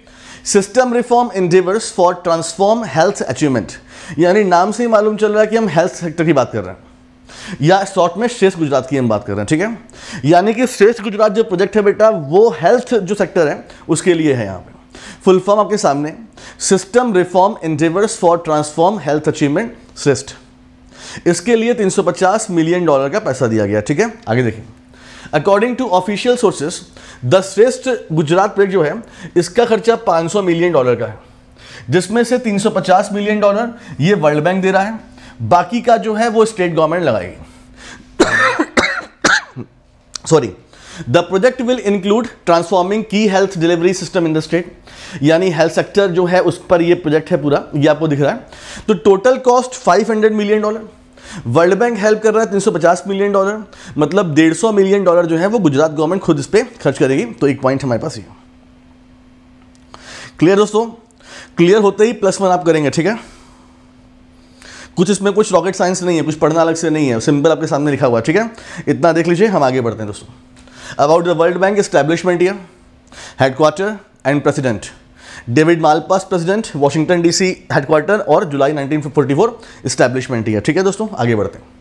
system reform endeavours for transform health achievement यानी नाम से ही मालूम चल रहा है कि हम हेल्थ सेक्टर की बात कर रहे हैं या शॉर्ट में श्रेष्ठ गुजरात की हम बात कर रहे हैं ठीक है यानी कि श्रेष्ठ गुजरात जो प्रोजेक्ट है बेटा वो हेल्थ जो सेक्टर है उसके लिए है यहाँ पे फुल फॉर्म आपके सामने system reform endeavours for transform health achievement Shreshtha इसके लिए 350 मिलियन डॉलर का पैसा दिया गया ठीक है आगे देखिए according to official sources the Shreshtha Gujarat project जो है इसका खर्चा 500 मिलियन डॉलर का है जिसमें से 350 मिलियन डॉलर ये वर्ल्ड बैंक दे रहा है बाकी का जो है वो स्टेट गवर्नमेंट लगाएगी sorry the project will include transforming की health delivery system in the state यानी हेल्थ सेक्टर जो है उस पर ये प्रोजेक्ट है पूरा ये आपको दिख रहा है तो total cost 500 million dollar World Bank help कर रहा है 350 मिलियन डॉलर मतलब 150 मिलियन डॉलर जो है वो गुजरात गवर्नमेंट खुद इस पर खर्च करेगी तो एक पॉइंट हमारे पास ये क्लियर दोस्तों क्लियर होते ही प्लस वन आप करेंगे ठीक है कुछ इसमें कुछ रॉकेट साइंस नहीं है कुछ पढ़ना अलग से नहीं है सिंपल आपके सामने लिखा हुआ ठीक है इतना देख लीजिए हम आगे बढ़ते हैं दोस्तों about the World Bank establishment year headquarter and president David Malpass president Washington DC headquarter और जुलाई 1944 इस्टेब्लिशमेंट ईयर ठीक है दोस्तों आगे बढ़ते हैं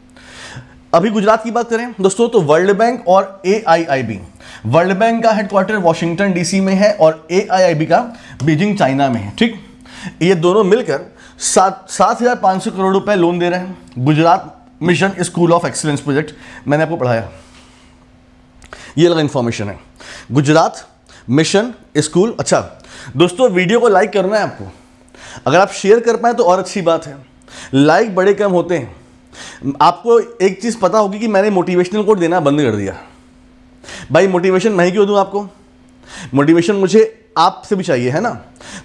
अभी गुजरात की बात करें दोस्तों तो वर्ल्ड बैंक और ए वर्ल्ड बैंक का हेडक्वार्टर वॉशिंगटन डीसी में है और ए का बीजिंग चाइना में है ठीक ये दोनों मिलकर सात सात करोड़ रुपए लोन दे रहे हैं Gujarat mission school of excellence project मैंने आपको पढ़ाया ये अलग इंफॉर्मेशन है गुजरात मिशन स्कूल अच्छा दोस्तों वीडियो को लाइक करना है आपको अगर आप शेयर कर पाए तो और अच्छी बात है लाइक बड़े कम होते हैं आपको एक चीज़ पता होगी कि मैंने मोटिवेशनल कोड देना बंद कर दिया भाई मोटिवेशन मैं क्यों दूं आपको मोटिवेशन मुझे आपसे भी चाहिए है ना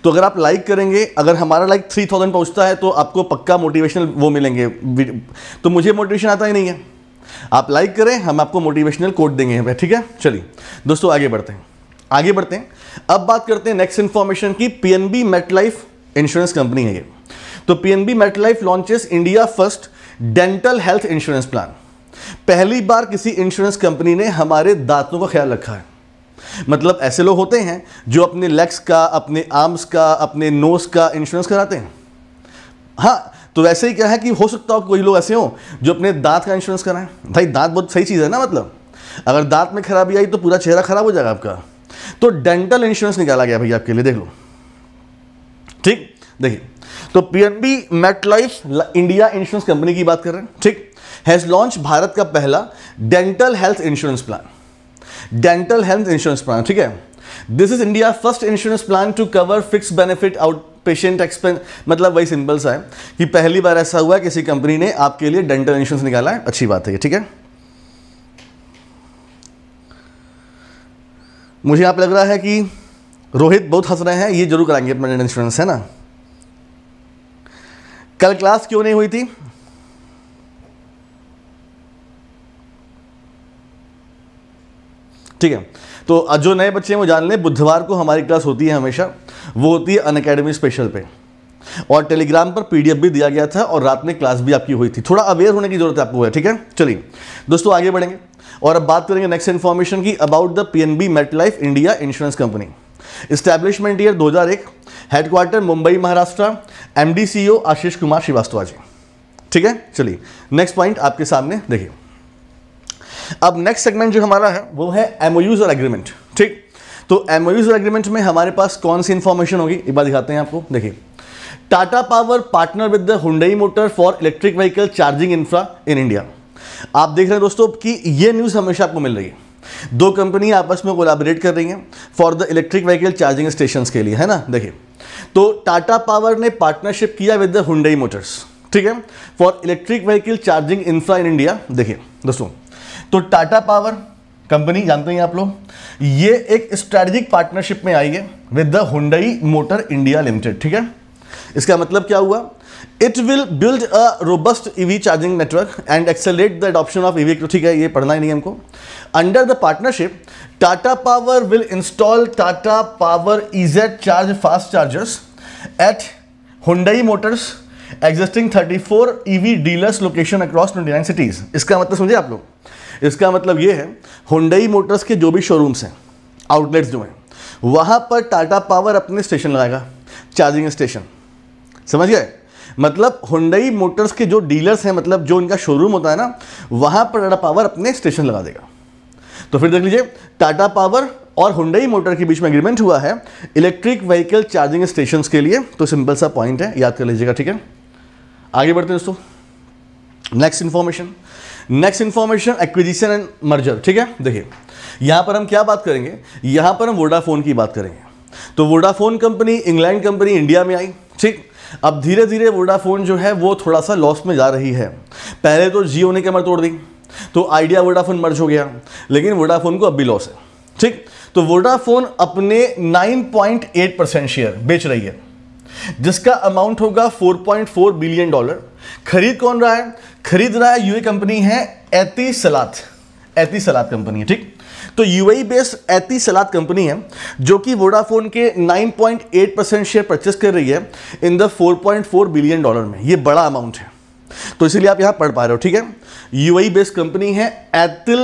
तो अगर आप लाइक करेंगे अगर हमारा लाइक थ्री थाउजेंड पहुंचता है तो आपको पक्का मोटिवेशनल वो मिलेंगे तो मुझे मोटिवेशन आता ही नहीं है आप लाइक करें हम आपको मोटिवेशनल कोड देंगे ठीक है चलिए दोस्तों आगे बढ़ते हैं आगे बढ़ते हैं अब बात करते हैं नेक्स्ट इंफॉर्मेशन की पीएनबी मेटलाइफ इंश्योरेंस कंपनी है ये तो PNB MetLife launches India first dental health insurance plan पहली बार किसी इंश्योरेंस कंपनी ने हमारे दांतों का ख्याल रखा है मतलब ऐसे लोग होते हैं जो अपने लेग्स का अपने आर्म्स का अपने नोज का इंश्योरेंस कराते हैं हाँ तो वैसे ही क्या है कि हो सकता हो कोई लोग ऐसे हों जो अपने दांत का इंश्योरेंस कराएं भाई दांत बहुत सही चीज़ है ना मतलब अगर दांत में खराबी आई तो पूरा चेहरा खराब हो जाएगा आपका तो डेंटल इंश्योरेंस निकाला गया भैया आपके लिए देख लो ठीक देखिए तो PNB MetLife India insurance company की बात कर रहे हैं ठीक हैज लॉन्च भारत का पहला dental health insurance plan dental health insurance plan ठीक है this is India first insurance plan to cover fix benefit outpatient expense मतलब वही सिंपल सा है कि पहली बार ऐसा हुआ किसी कंपनी ने आपके लिए डेंटल इंश्योरेंस निकाला है अच्छी बात है ठीक है मुझे आप लग रहा है कि रोहित बहुत हंस रहे हैं ये जरूर कराएंगे अपना इंश्योरेंस है ना कल क्लास क्यों नहीं हुई थी ठीक है तो जो नए बच्चे हैं वो जान लें बुधवार को हमारी क्लास होती है हमेशा वो होती है अनकेडमी स्पेशल पे और टेलीग्राम पर पीडीएफ भी दिया गया था और रात में क्लास भी आपकी हुई थी थोड़ा अवेयर होने की जरूरत है आपको है ठीक है चलिए दोस्तों आगे बढ़ेंगे और अब बात करेंगे नेक्स्ट इन्फॉर्मेशन की about the PNB MetLife India insurance company establishment year 2001 headquarter Mumbai Maharashtra MD Ashish Kumar Srivastava ji ठीक है चलिए नेक्स्ट पॉइंट आपके सामने देखिए अब नेक्स्ट सेगमेंट जो हमारा है वो है एमओयूज और एग्रीमेंट ठीक तो एमओयूज और एग्रीमेंट में हमारे पास कौन सी इन्फॉर्मेशन होगी एक बार दिखाते हैं आपको देखिए Tata Power partner with the Hyundai motor for electric vehicle charging infra in India आप देख रहे हैं दोस्तों कि ये न्यूज़ हमेशा आपको मिल रही है दो कंपनी आपस में कोलाबरेट कर रही हैं for the electric vehicle charging station के लिए है ना देखिए तो टाटा पावर ने पार्टनरशिप किया विद द हुडई मोटर्स ठीक है for electric vehicle charging infra in India देखिए दोस्तों तो टाटा पावर कंपनी जानते हैं आप लोग ये एक स्ट्रेटेजिक पार्टनरशिप में आई है with the Hyundai motor India limited ठीक है इसका मतलब क्या हुआ it will build a robust EV charging network and accelerate the adoption of EV ठीक है ये पढ़ना ही नहीं हमको under the partnership Tata power will install Tata power EZ charge fast chargers at Hyundai motors existing 34 EV dealers location across twenty nine cities इसका मतलब समझे आप लोग इसका मतलब ये है हुडई मोटर्स के जो भी शोरूम्स हैं आउटलेट्स जो हैं वहाँ पर टाटा पावर अपने स्टेशन लगाएगा चार्जिंग स्टेशन समझ गए मतलब हुंडई मोटर्स के जो डीलर्स हैं मतलब जो इनका शोरूम होता है ना वहां पर टाटा पावर अपने स्टेशन लगा देगा तो फिर देख लीजिए टाटा पावर और हुंडई मोटर के बीच में एग्रीमेंट हुआ है इलेक्ट्रिक व्हीकल चार्जिंग स्टेशन के लिए तो सिंपल सा पॉइंट है याद कर लीजिएगा ठीक है आगे बढ़ते दोस्तों next information next information acquisition and merger ठीक है देखिए यहां पर हम क्या बात करेंगे यहां पर हम वोडाफोन की बात करेंगे तो Vodafone company England company India में आई ठीक अब धीरे धीरे वोडाफोन जो है वो थोड़ा सा लॉस में जा रही है पहले तो जियो ने कमर तोड़ दी तो आइडिया वोडाफोन मर्ज हो गया लेकिन वोडाफोन को अब भी लॉस है ठीक तो वोडाफोन अपने 9.8 परसेंट शेयर बेच रही है जिसका अमाउंट होगा 4.4 बिलियन डॉलर खरीद कौन रहा है खरीद रहा है यूए कंपनी है एती सलात एती सलात कंपनी है ठीक तो यूएई बेस्ड एती सलाद कंपनी है जो कि वोडाफोन के 9.8 परसेंट शेयर परचेस कर रही है इन द 4.4 बिलियन डॉलर में ये बड़ा अमाउंट है तो इसीलिए आप यहां पढ़ पा रहे हो ठीक है यूएई बेस्ड कंपनी है एतिल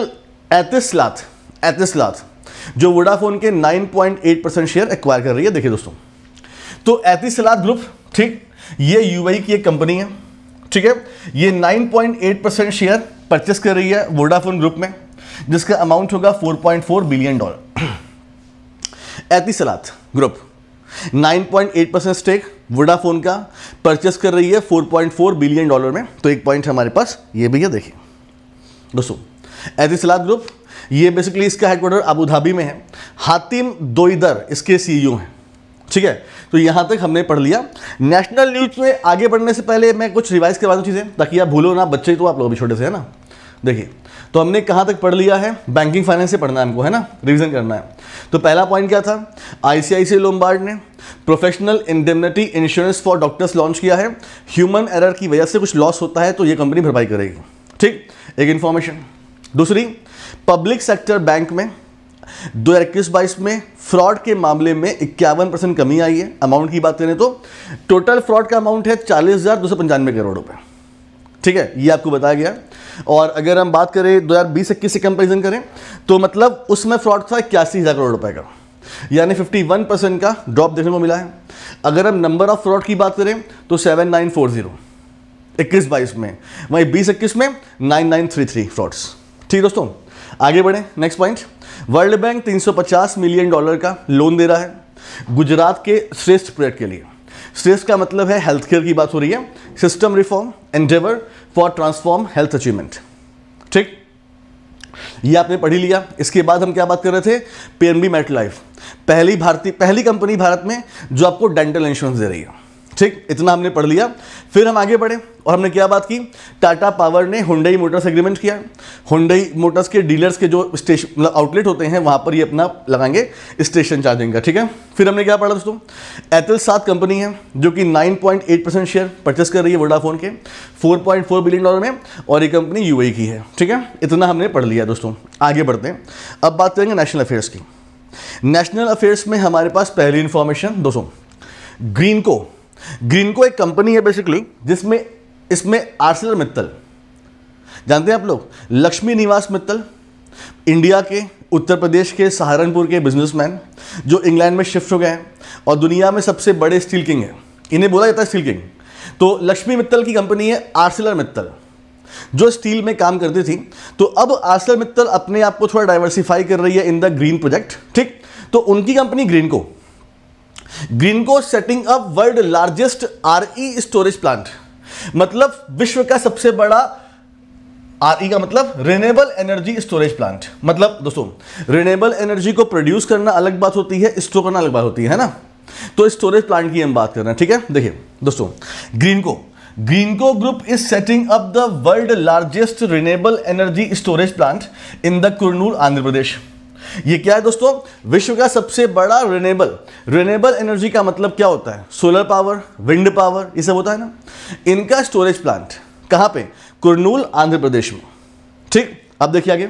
एतिसलाथ एतिसलाथ जो वोडाफोन के 9.8 परसेंट शेयर एक्वायर कर रही है देखिए दोस्तों तो एतिसलाथ ग्रुप ठीक ये यूएई e की एक कंपनी है ठीक है ये 9.8 परसेंट शेयर परचेस कर रही है वोडाफोन ग्रुप में जिसका अमाउंट होगा 4.4 billion dollar Etisalat group 9.8 percent stake Vodafone का परचेस कर रही है 4.4 बिलियन डॉलर में तो एक पॉइंट हमारे पास ये भी है देखिए दोस्तों एतिसलात ग्रुप ये बेसिकली इसका हेडक्वार्टर अबू धाबी में है हातिम दोईदर इसके सीईओ e हैं ठीक है तो यहां तक हमने पढ़ लिया नेशनल न्यूज में आगे बढ़ने से पहले मैं कुछ रिवाइज करवा दूँ चीज़ें ताकि आप भूलो ना बच्चे तो आप लोग भी छोटे से है ना देखिए तो हमने कहाँ तक पढ़ लिया है बैंकिंग फाइनेंस से पढ़ना है हमको है ना रिविजन करना है तो पहला पॉइंट क्या था आईसीआईसी लोमबार्ड ने professional indemnity insurance for doctors launch किया है ह्यूमन एरर की वजह से कुछ लॉस होता है तो ये कंपनी भरपाई करेगी ठीक एक इन्फॉर्मेशन दूसरी पब्लिक सेक्टर बैंक में दो हज़ार इक्कीस बाईस में फ्रॉड के मामले में इक्यावन परसेंट कमी आई है अमाउंट की बात करें तो टोटल फ्रॉड का अमाउंट है चालीस हज़ार दो सौ पंचानवे करोड़ रुपये ठीक है ये आपको बताया गया और अगर हम बात करें दो हज़ार बीस इक्कीस से कंपेरिजन करें तो मतलब उसमें फ्रॉड था इक्यासी हज़ार करोड़ रुपए का यानी फिफ्टी वन परसेंट का ड्रॉप देखने को मिला है अगर हम नंबर ऑफ फ्रॉड की बात करें तो सेवन नाइन फोर जीरो इक्कीस बाईस में वहीं बीस इक्कीस में nine nine three three frauds ठीक दोस्तों आगे बढ़ें नेक्स्ट पॉइंट वर्ल्ड बैंक तीन सौ पचास मिलियन डॉलर का लोन दे रहा है गुजरात के श्रेष्ठ प्रोजेक्ट के लिए स्टेट्स का मतलब है हेल्थ केयर की बात हो रही है system reform endeavour for transform health achievement ठीक ये आपने पढ़ी लिया इसके बाद हम क्या बात कर रहे थे पीएनबी मेट लाइफ पहली भारतीय पहली कंपनी भारत में जो आपको डेंटल इंश्योरेंस दे रही है ठीक इतना हमने पढ़ लिया फिर हम आगे बढ़े और हमने क्या बात की टाटा पावर ने हुंडई मोटर्स एग्रीमेंट किया हुंडई मोटर्स के डीलर्स के जो स्टेशन मतलब आउटलेट होते हैं वहाँ पर ये अपना लगाएंगे स्टेशन चार्जिंग का ठीक है फिर हमने क्या पढ़ा दोस्तों एथल सात कंपनी है जो कि 9.8 परसेंट शेयर परचेस कर रही है वोडाफोन के 4.4 बिलियन डॉलर में और ये कंपनी यू e की है ठीक है इतना हमने पढ़ लिया दोस्तों आगे बढ़ते हैं अब बात करेंगे नेशनल अफेयर्स की नेशनल अफेयर्स में हमारे पास पहली इन्फॉर्मेशन दोस्तों ग्रीन को ग्रीनको एक कंपनी है बेसिकली जिसमें इसमें आर्सिलर मित्तल जानते हैं आप लोग लक्ष्मी निवास मित्तल इंडिया के उत्तर प्रदेश के सहारनपुर के बिजनेसमैन जो इंग्लैंड में शिफ्ट हो गए हैं और दुनिया में सबसे बड़े स्टील किंग हैं इन्हें बोला जाता है स्टील किंग तो लक्ष्मी मित्तल की कंपनी है आर्सिलर मित्तल जो स्टील में काम करती थी तो अब आर्सिलर मित्तल अपने आप को थोड़ा डाइवर्सिफाई कर रही है इन द ग्रीन प्रोजेक्ट ठीक तो उनकी कंपनी ग्रीन को Greenko setting up world largest RE storage plant मतलब विश्व का सबसे बड़ा आरई e का मतलब रिनेबल एनर्जी स्टोरेज प्लांट मतलब दोस्तों रिनेबल एनर्जी को प्रोड्यूस करना अलग बात होती है स्टोर करना अलग बात होती है, ना तो स्टोरेज प्लांट की हम बात कर रहे हैं ठीक है देखिए दोस्तों Greenko Greenko group is setting up the world largest renewable energy storage plant in the Kurnool, Andhra Pradesh ये क्या है दोस्तों विश्व का सबसे बड़ा रिनेबल रिनेबल एनर्जी का मतलब क्या होता है सोलर पावर विंड पावर ये सब होता है ना इनका स्टोरेज प्लांट कहां पे कुरनूल आंध्र प्रदेश में ठीक अब देखिए आगे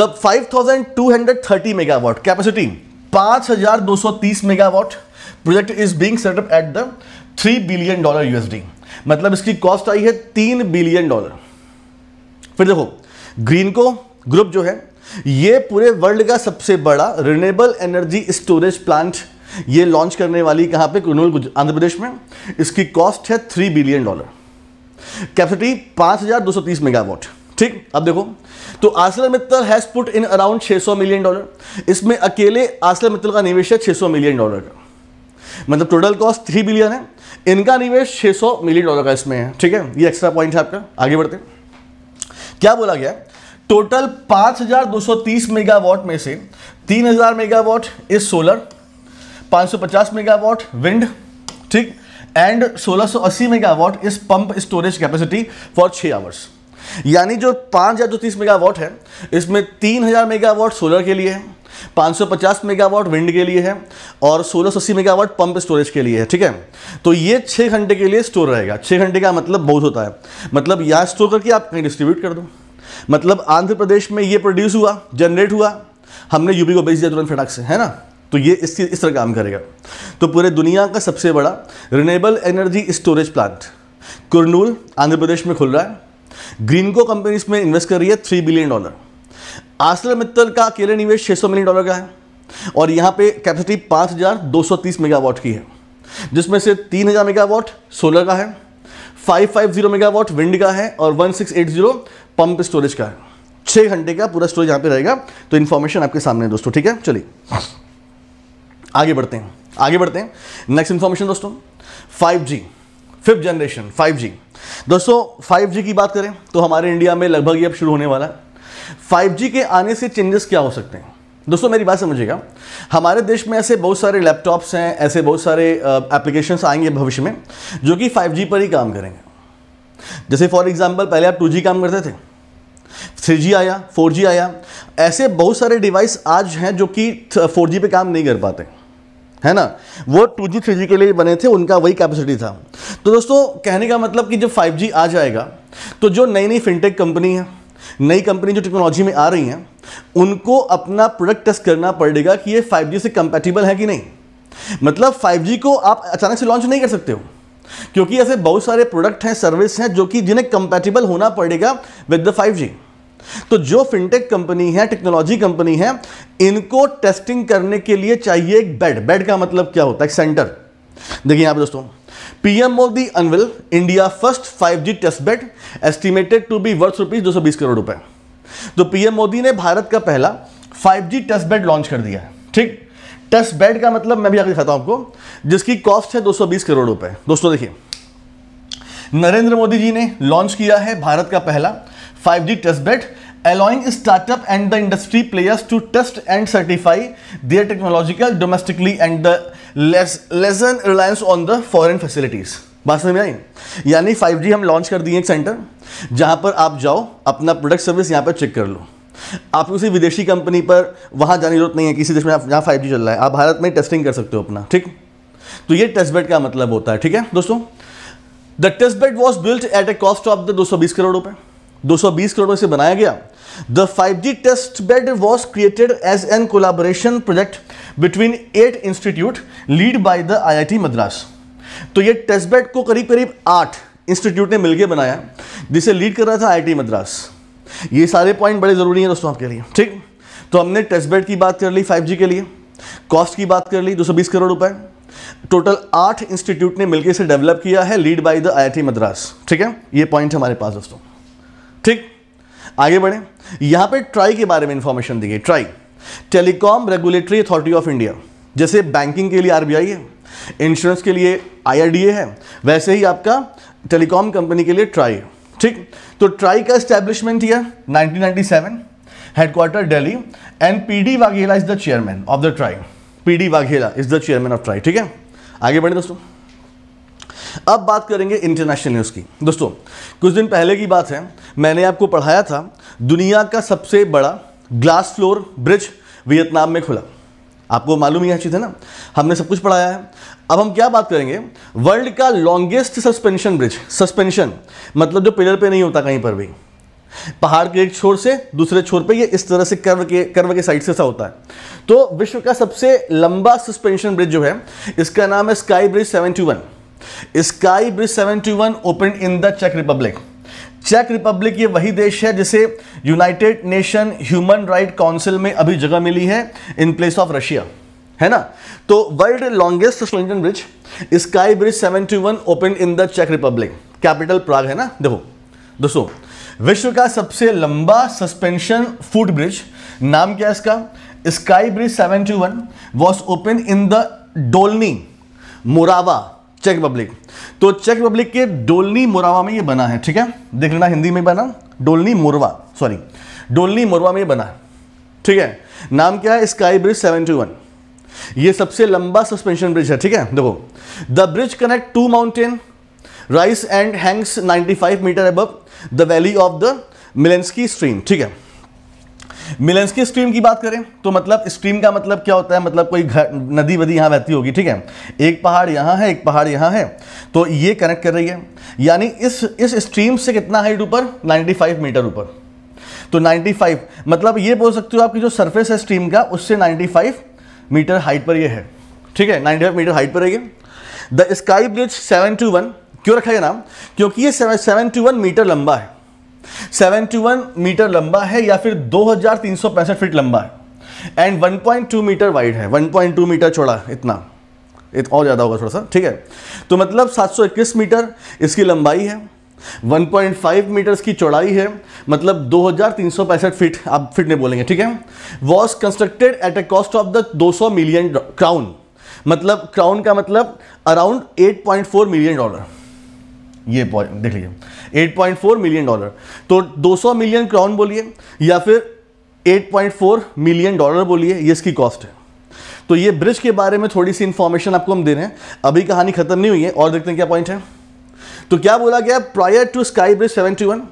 the 5230 megawatt capacity 5230 megawatt project is being setup at the three billion dollar USD मतलब इसकी कॉस्ट आई है तीन बिलियन डॉलर फिर देखो ग्रीन को ग्रुप जो है ये पूरे वर्ल्ड का सबसे बड़ा रिनेबल एनर्जी स्टोरेज प्लांट ये लॉन्च करने वाली कहां पे कुर्नूल आंध्र प्रदेश में इसकी कॉस्ट है थ्री बिलियन डॉलर कैपेसिटी पांच हजार दो सौ तीस मेगावॉट ठीक अब देखो तो Arcelor Mittal has put in around छह सौ मिलियन डॉलर इसमें अकेले आसला मित्तल का निवेश है छह सौ मिलियन डॉलर का मतलब टोटल कॉस्ट थ्री बिलियन है इनका निवेश छह सौ मिलियन डॉलर का इसमें है ठीक है ये एक्स्ट्रा पॉइंट है आपका आगे बढ़ते क्या बोला गया है? टोटल 5,230 मेगावाट में से 3,000 megawatt is solar 550 megawatt wind ठीक and 1680 megawatt is pump storage capacity for छः आवर्स यानी जो पाँच हज़ार दो तीस मेगावाट है इसमें तीन हज़ार मेगावाट सोलर के लिए है 550 मेगावाट विंड के लिए है और 1680 मेगावाट पंप स्टोरेज के लिए है ठीक है तो ये छः घंटे के लिए स्टोर रहेगा छः घंटे का मतलब बहुत होता है मतलब यहाँ स्टोर करके आप कहीं डिस्ट्रीब्यूट कर दो मतलब आंध्र प्रदेश में ये प्रोड्यूस हुआ जनरेट हुआ हमने यूपी को बेच दिया तुरंत फटाक से है ना तो ये इस इस तरह काम करेगा तो पूरे दुनिया का सबसे बड़ा renewable energy storage plant Kurnool Andhra Pradesh में खुल रहा है ग्रीनको कंपनी इसमें इन्वेस्ट कर रही है three billion dollar Arcelor Mittal का अकेले निवेश सौ मिलियन डॉलर का है और यहाँ पे कैपेसिटी 5230 मेगावाट की है जिसमें से 3000 मेगावाट सोलर का है 550 मेगावाट विंड का है और 1680 पंप स्टोरेज का है छः घंटे का पूरा स्टोरेज यहाँ पे रहेगा तो इन्फॉर्मेशन आपके सामने दोस्तों ठीक है चलिए आगे बढ़ते हैं आगे बढ़ते हैं नेक्स्ट इन्फॉर्मेशन दोस्तों 5G फिफ्थ जनरेशन 5G दोस्तों 5G की बात करें तो हमारे इंडिया में लगभग ये अब शुरू होने वाला है जी के आने से चेंजेस क्या हो सकते हैं दोस्तों मेरी बात समझिएगा हमारे देश में ऐसे बहुत सारे लैपटॉप्स हैं ऐसे बहुत सारे एप्लीकेशंस आएंगे भविष्य में जो कि 5G पर ही काम करेंगे जैसे फॉर एग्जांपल पहले आप 2G काम करते थे 3G आया 4G आया ऐसे बहुत सारे डिवाइस आज हैं जो कि 4G पे काम नहीं कर पाते है ना वो 2G 3G के लिए बने थे उनका वही कैपेसिटी था तो दोस्तों कहने का मतलब कि जब 5G आ जाएगा तो जो नई नई फिनटेक कंपनी है नई कंपनी जो टेक्नोलॉजी में आ रही हैं उनको अपना प्रोडक्ट टेस्ट करना पड़ेगा कि ये 5G से कंपेटिबल है कि नहीं मतलब 5G को आप अचानक से लॉन्च नहीं कर सकते हो क्योंकि ऐसे बहुत सारे प्रोडक्ट हैं सर्विस हैं जो कि जिन्हें कंपेटिबल होना पड़ेगा विद द 5G तो जो फिनटेक कंपनी है टेक्नोलॉजी कंपनी है इनको टेस्टिंग करने के लिए चाहिए एक बेड बेड का मतलब क्या होता है सेंटर देखिए आप दोस्तों PM Modi unveil India first 5G test bed estimated to be worth rupees दो करोड़ रुपए तो पीएम मोदी ने भारत का पहला 5G टेस्ट बेड लॉन्च कर दिया है ठीक टेस्ट बेड का मतलब मैं भी आगे दिखाता हूं आपको जिसकी कॉस्ट है 220 करोड़ रुपए दोस्तों देखिए नरेंद्र मोदी जी ने लॉन्च किया है भारत का पहला G test bed allowing startup and the industry players to test and certify their technological domestically and the less lessen reliance on the foreign facilities बात समझ में आई यानी 5G हम लॉन्च कर दिए एक सेंटर जहाँ पर आप जाओ अपना प्रोडक्ट सर्विस यहाँ पर चेक कर लो आपको किसी विदेशी कंपनी पर वहाँ जाने की जरूरत नहीं है किसी देश में आप जहाँ फाइव चल रहा है आप भारत में टेस्टिंग कर सकते हो अपना ठीक तो ये टेस्ट बेड का मतलब होता है ठीक है दोस्तों the test bed was built at a cost of the दो करोड़ रुपये 220 करोड़ में से बनाया गया the 5G test bed was created as an collaboration project between at institute lead by the IIT Madras तो ये टेस्ट बेड को करीब करीब आठ इंस्टीट्यूट ने मिलकर बनाया जिसे लीड कर रहा था आई मद्रास ये सारे पॉइंट बड़े ज़रूरी हैं दोस्तों आपके लिए ठीक तो हमने टेस्ट बेड की बात कर ली फाइव के लिए कॉस्ट की बात कर ली 220 करोड़ रुपए टोटल आठ इंस्टीट्यूट ने मिलकर इसे डेवलप किया है lead by the IIT Madras ठीक है ये पॉइंट हमारे पास दोस्तों ठीक आगे बढ़े यहां पे ट्राई के बारे में इंफॉर्मेशन दी गई TRAI telecom regulatory authority of India जैसे बैंकिंग के लिए आरबीआई है इंश्योरेंस के लिए आईआरडीए है वैसे ही आपका टेलीकॉम कंपनी के लिए ट्राई है ठीक तो ट्राई का स्टैब्लिशमेंट यह 1997 headquarter Delhi and PD Waghela is the chairman of the TRAI PD Waghela is the chairman of TRAI ठीक है आगे बढ़े दोस्तों अब बात करेंगे इंटरनेशनल न्यूज़ की दोस्तों कुछ दिन पहले की बात है मैंने आपको पढ़ाया था दुनिया का सबसे बड़ा ग्लास फ्लोर ब्रिज वियतनाम में खुला आपको मालूम ही चीज़ है ना हमने सब कुछ पढ़ाया है अब हम क्या बात करेंगे वर्ल्ड का लॉन्गेस्ट सस्पेंशन ब्रिज सस्पेंशन मतलब जो पिलर पे नहीं होता कहीं पर भी पहाड़ के एक छोर से दूसरे छोर पे ये इस तरह से कर्व के कर्व के साइड से सा होता है तो विश्व का सबसे लंबा सस्पेंशन ब्रिज जो है इसका नाम है sky bridge seventy one sky bridge 71 open in the चेक रिपब्लिक चेक रिपब्लिक ये वही देश है जिसे United nation human right council में अभी जगह मिली है इन प्लेस ऑफ रशिया है ना तो world longest suspension bridge sky bridge 71 open in the चेक रिपब्लिक कैपिटल प्राग है ना देखो दोस्तों विश्व का सबसे लंबा सस्पेंशन फूड ब्रिज नाम क्या है इसका sky bridge 71 was open in the Dolni Morava चेक रिपब्लिक तो चेक रिपब्लिक के डोलनी मोरावा में ये बना है ठीक है देख लेना हिंदी में बना Dolni Morava sorry Dolni Morava में ये बना है ठीक है नाम क्या है sky bridge seven two one ये सबसे लंबा सस्पेंशन ब्रिज है ठीक है देखो the bridge connect two mountain rise and hangs 95 metre अब the valley of the Milenski stream ठीक है मिलन्स की स्ट्रीम की बात करें तो मतलब स्ट्रीम का मतलब क्या होता है मतलब कोई घर नदी वदी यहाँ बहती होगी ठीक है एक पहाड़ यहाँ है एक पहाड़ यहाँ है तो ये कनेक्ट कर रही है यानी इस इस स्ट्रीम से कितना हाइट ऊपर 95 मीटर ऊपर तो 95 मतलब ये बोल सकते हो आपकी जो सरफेस है स्ट्रीम का उससे नाइन्टी मीटर हाइट पर यह है ठीक है नाइन्टी मीटर हाइट पर रहिए the sky bridge seven two one क्यों रखा है नाम क्योंकि ये सेवन मीटर लंबा है 71 मीटर लंबा है या फिर दो फीट लंबा है एंड 1.2 मीटर वाइड है 1.2 मीटर चौड़ा इतना इत और ज़्यादा होगा थोड़ा सा ठीक है तो मतलब 721 मीटर इसकी लंबाई है 1.5 मीटर की चौड़ाई है मतलब दो फीट आप फिट में बोलेंगे ठीक है was constructed at a cost of the 200 million crown मतलब क्राउन का मतलब अराउंड 8.4 मिलियन डॉलर ये पॉइंट देख लीजिए 8.4 मिलियन डॉलर तो 200 मिलियन क्राउन बोलिए या फिर 8.4 मिलियन डॉलर बोलिए ये इसकी कॉस्ट है तो ये ब्रिज के बारे में थोड़ी सी इंफॉर्मेशन आपको हम दे रहे हैं अभी कहानी खत्म नहीं हुई है और देखते हैं क्या पॉइंट है तो क्या बोला गया prior to sky bridge one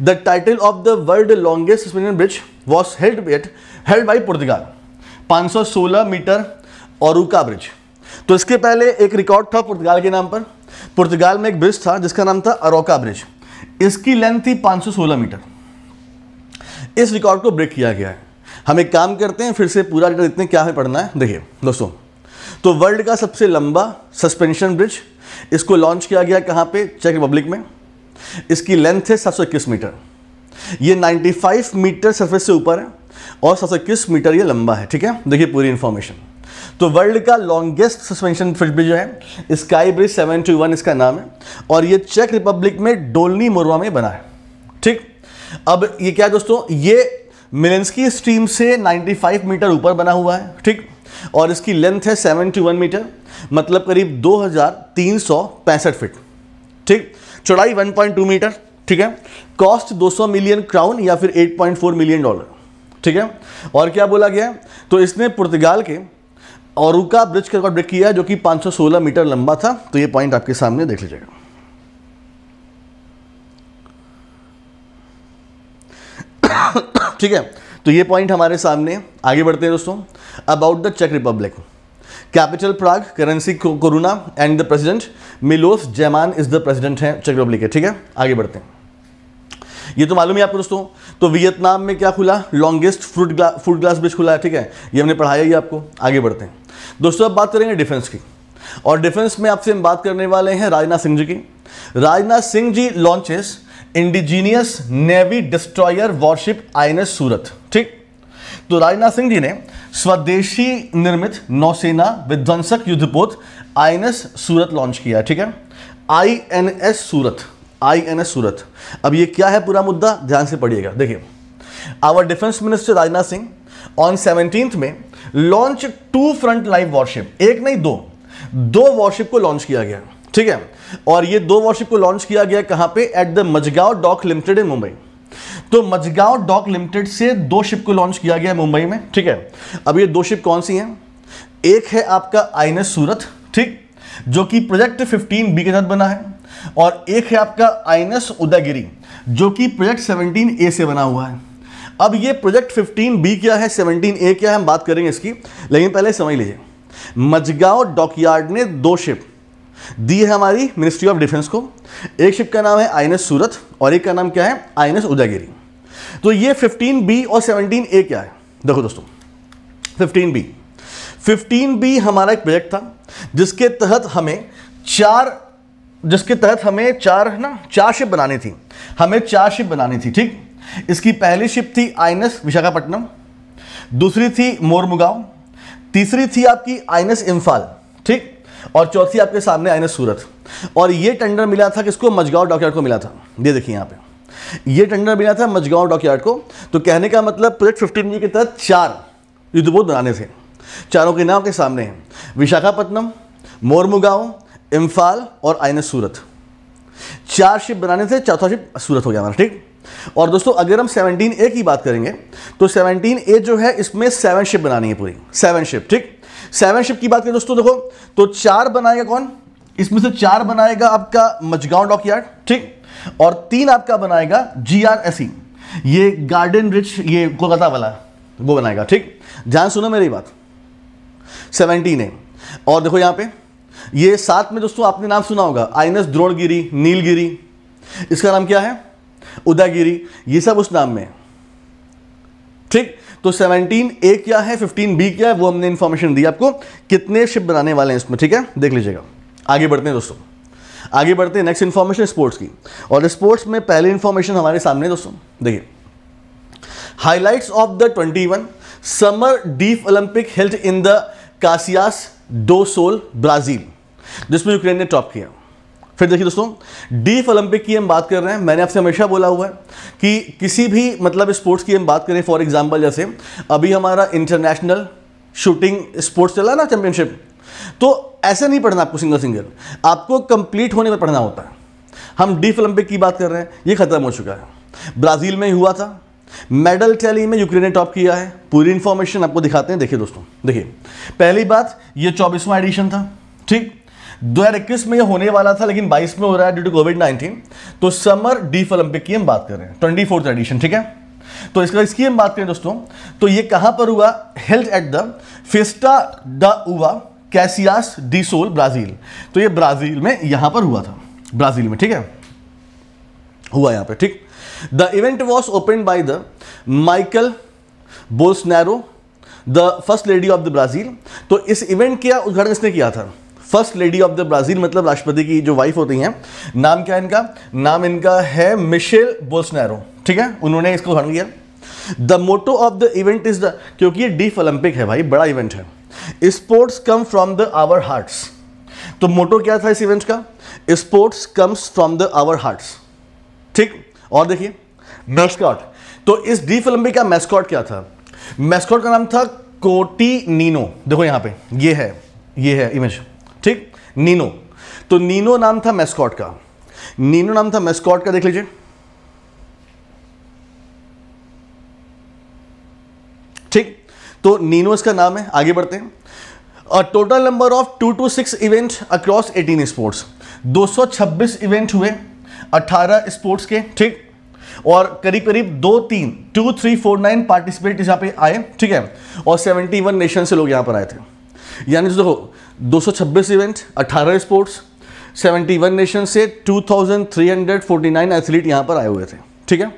the title of the world longest suspension bridge was held at held by Portugal 516 metre Arouca bridge तो इसके पहले एक रिकॉर्ड था पुर्तगाल के नाम पर पुर्तगाल में एक ब्रिज था जिसका नाम था अरोका ब्रिज इसकी लेंथ थी 516 मीटर इस रिकॉर्ड को ब्रेक किया गया है हम एक काम करते हैं फिर से पूरा डेटा देखते हैं क्या हमें पढ़ना है देखिए दोस्तों तो वर्ल्ड का सबसे लंबा सस्पेंशन ब्रिज इसको लॉन्च किया गया कहाँ पे चेक रिपब्लिक में इसकी लेंथ है सात मीटर ये 95 मीटर सरफेस से ऊपर है और सात मीटर ये लंबा है ठीक है देखिए पूरी इन्फॉर्मेशन तो वर्ल्ड का लॉन्गेस्ट सस्पेंशन फ्रिज ब्रिज जो है sky bridge seven two one इसका नाम है और ये चेक रिपब्लिक में डोलनी मोरवा में बना है ठीक अब ये क्या दोस्तों ये मिलेंसकी स्ट्रीम से 95 मीटर ऊपर बना हुआ है ठीक और इसकी लेंथ है 71 मीटर मतलब करीब दो फीट ठीक चौड़ाई 1.2 मीटर ठीक है कॉस्ट 200 मिलियन क्राउन या फिर 8.4 मिलियन डॉलर ठीक है और क्या बोला गया तो इसने पुर्तगाल के और का ब्रिज का रिकॉर्ड ब्रेक किया जो कि 516 मीटर लंबा था तो ये पॉइंट आपके सामने देख लीजिएगा ठीक है तो ये पॉइंट हमारे सामने आगे बढ़ते हैं दोस्तों अबाउट द चेक republic capital Prague currency koruna and the president Milos Zeman is the president है चेक रिपब्लिक है ठीक है आगे बढ़ते हैं ये तो मालूम है आपको दोस्तों तो वियतनाम में क्या खुला लॉन्गेस्ट फ्रूट ग्ला फूड ग्लास ब्रिज खुला है ठीक है ये हमने पढ़ाया ही आपको आगे बढ़ते हैं दोस्तों अब बात करेंगे डिफेंस की और डिफेंस में आपसे हम बात करने वाले हैं राजनाथ सिंह जी की Rajnath Singh ji launches indigenous navy destroyer warship I Surat ठीक तो राजनाथ सिंह जी ने स्वदेशी निर्मित नौसेना विध्वंसक युद्धपोत आई सूरत लॉन्च किया ठीक है आई सूरत आई सूरत अब ये क्या है पूरा मुद्दा ध्यान से पढ़िएगा देखिए our defence minister Rajnath Singh on seventeen May launch two frontline warship एक नहीं दो दो वॉरशिप को लॉन्च किया गया ठीक है और ये दो वॉरशिप को लॉन्च किया गया कहां पे at the Mazagon dock limited in Mumbai तो मजगांव डॉक लिमिटेड से दो शिप को लॉन्च किया गया मुंबई में ठीक है अब ये दो शिप कौन सी हैं एक है आपका आई सूरत ठीक जो कि प्रोजेक्ट 15 बी के तहत बना है और एक है आपका आई उदयगिरी जो कि प्रोजेक्ट 17 ए से बना हुआ है अब ये प्रोजेक्ट 15 बी क्या है 17 ए क्या है हम बात करेंगे इसकी लेकिन पहले समझ लीजिए मजगांव डॉकयार्ड ने दो शिप दी है हमारी मिनिस्ट्री ऑफ डिफेंस को एक शिप का नाम है आई सूरत और एक का नाम क्या है आई उदयगिरी तो ये 15 बी और 17 ए क्या है देखो दोस्तों 15 बी 15 बी हमारा एक प्रोजेक्ट था जिसके तहत हमें चार जिसके तहत हमें चार है ना चार शिप बनानी थी हमें चार शिप बनानी थी ठीक इसकी पहली शिप थी आई विशाखापट्टनम दूसरी थी मोरमुगांव तीसरी थी आपकी आई इंफाल ठीक और चौथी आपके सामने आई सूरत और ये टेंडर मिला था किसको मजगांव डॉकयार्ड को मिला था ये देखिए यहाँ पे ये टेंडर मिला था मजगांव डॉकयार्ड को तो कहने का मतलब प्रोजेक्ट फिफ्टीन जी के तहत चार युद्धबोध बनाने थे चारों के नाम के सामने हैं विशाखापट्टनम मोरमुगांव इम्फाल और आई सूरत चार शिप बनाने थे चौथा शिप सूरत हो गया हमारा ठीक और दोस्तों अगर हम 17 ए की बात करेंगे तो 17 ए जो है इसमें सेवन शिप बनानी है पूरी सेवन शिप ठीक सेवन शिप की बात करें दोस्तों देखो तो चार बनाएगा कौन इसमें से चार बनाएगा आपका मजगांव डॉक ठीक और तीन आपका बनाएगा जी आर एस ये गार्डन रिच ये कोलकाता वाला वो बनाएगा ठीक ध्यान सुनो मेरी बात सेवनटीन ए और देखो यहां पे ये साथ में दोस्तों आपने नाम सुना होगा आई एस द्रोणगिरी नीलगिरी इसका नाम क्या है उदागिरी ये सब उस नाम में है ठीक तो 17 ए क्या है 15 बी क्या है वो हमने इंफॉर्मेशन दी आपको कितने शिप बनाने वाले हैं इसमें ठीक है देख लीजिएगा आगे बढ़ते हैं दोस्तों आगे बढ़ते हैं नेक्स्ट इंफॉर्मेशन स्पोर्ट्स की और स्पोर्ट्स में पहले इंफॉर्मेशन हमारे सामने दोस्तों देखिए highlights of the 21 summer deaf Olympic held in the Caxias do Sul Brazil जिसमें यूक्रेन ने टॉप किया फिर देखिए दोस्तों डीफ ओलंपिक की हम बात कर रहे हैं मैंने आपसे हमेशा बोला हुआ है कि किसी भी मतलब स्पोर्ट्स की हम बात करें फॉर एग्जांपल जैसे अभी हमारा इंटरनेशनल शूटिंग स्पोर्ट्स चला ना चैंपियनशिप तो ऐसे नहीं पढ़ना आपको सिंगल सिंगल आपको कंप्लीट होने पर पढ़ना होता है हम डीफ ओलंपिक की बात कर रहे हैं ये ख़त्म हो चुका है ब्राज़ील में हुआ था मेडल टैली में यूक्रेन ने टॉप किया है पूरी इंफॉर्मेशन आपको दिखाते हैं देखिए दोस्तों देखिए पहली बात ये चौबीसवां एडिशन था ठीक 2021 में ये होने वाला था लेकिन 22 में हो रहा है ड्यू टू कोविड 19 तो समर डीफ ओलंपिक की हम बात कर रहे हैं ट्वेंटी फोर्थ एडिशन ठीक है तो इसका इसकी हम बात करें दोस्तों तो ये कहां पर हुआ held at the festa da uva Caxias D soul Brazil तो ये ब्राजील में यहां पर हुआ था ब्राजील में ठीक है हुआ यहां पर ठीक the event was open by the Michael Bolsonaro the first lady of the Brazil तो इस इवेंट का उद्घाटन किसने किया था first lady of the Brazil मतलब राष्ट्रपति की जो वाइफ होती हैं नाम क्या है इनका नाम इनका है मिशेल बोस्नैरो ठीक है उन्होंने इसको ग्रहण किया the motto of the event is the क्योंकि ये डीफ ओलंपिक है भाई बड़ा इवेंट है sports come from the our hearts तो मोटो क्या था इस इवेंट का sports comes from the our hearts ठीक और देखिए मैस्कॉट तो इस डीफ ओलंपिक का मैस्कॉट क्या था मैस्कॉट का नाम था कोटी नीनो देखो यहां पे ये है ये है इमेज ठीक नीनो तो नीनो नाम था मेस्कॉट का नीनो नाम था मेस्कॉट का देख लीजिए ठीक तो नीनो इसका नाम है आगे बढ़ते हैं total number of two two six event across eighteen sports 226 event हुए 18 स्पोर्ट्स के ठीक और करीब करीब दो तीन two three four nine participate यहां पे आए ठीक है और 71 नेशन से लोग यहां पर आए थे यानी तो देखो 226 इवेंट 18 स्पोर्ट्स 71 नेशन से 2349 एथलीट यहां पर आए हुए थे ठीक है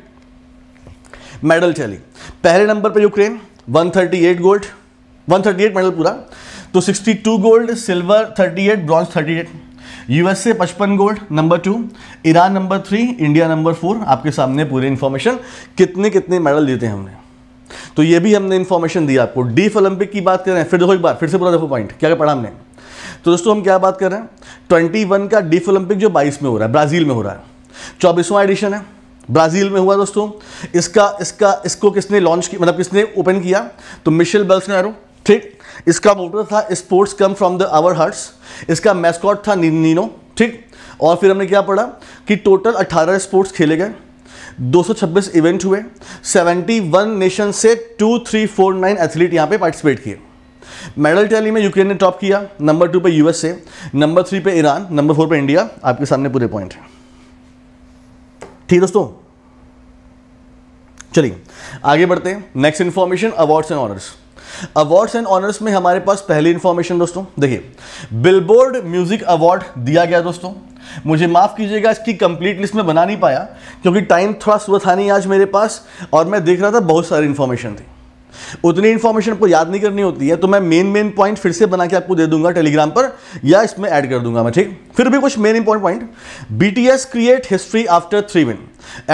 मेडल चली पहले नंबर पर यूक्रेन 138 गोल्ड 138 मेडल पूरा तो 62 gold silver 38 bronze 38 USA 55 gold number two Iran number three India number four आपके सामने पूरी इंफॉर्मेशन कितने कितने मेडल देते हैं हमने तो ये भी हमने इंफॉर्मेशन दी आपको डीफ ओलंपिक की बात करें फिर देखो एक बार फिर से पूरा देखो पॉइंट क्या क्या पढ़ा हमने तो दोस्तों हम क्या बात कर रहे हैं ट्वेंटी वन का डीफ ओलंपिक जो बाईस में हो रहा है ब्राज़ील में हो रहा है चौबीसवां एडिशन है ब्राज़ील में हुआ दोस्तों इसका इसका इसको किसने लॉन्च किया मतलब किसने ओपन किया तो मिशेल बल्सनैरो ठीक इसका मोटर था sports come from the our hearts इसका मैस्कॉट था नी, नीनो ठीक और फिर हमने क्या पढ़ा कि टोटल 18 स्पोर्ट्स खेले गए 226 इवेंट हुए 71 नेशन से 2349 एथलीट यहाँ पे पार्टिसिपेट किए मेडल टैली में यूक्रेन ने टॉप किया नंबर टू पे यूएसए नंबर थ्री पे ईरान नंबर फोर पे इंडिया आपके सामने पूरे पॉइंट हैं ठीक है दोस्तों चलिए आगे बढ़ते हैं next information awards and honours awards and honours में हमारे पास पहली इन्फॉर्मेशन दोस्तों देखिए बिलबोर्ड म्यूजिक अवार्ड दिया गया दोस्तों मुझे माफ़ कीजिएगा इसकी कंप्लीट लिस्ट में बना नहीं पाया क्योंकि टाइम थोड़ा सुबह था नहीं आज मेरे पास और मैं देख रहा था बहुत सारी इन्फॉर्मेशन थी उतनी इन्फॉर्मेशन आपको याद नहीं करनी होती है तो मैं मेन मेन पॉइंट फिर से बना के आपको दे दूंगा टेलीग्राम पर या इसमें ऐड कर दूंगा मैं ठीक फिर भी कुछ main important point BTS create history after three win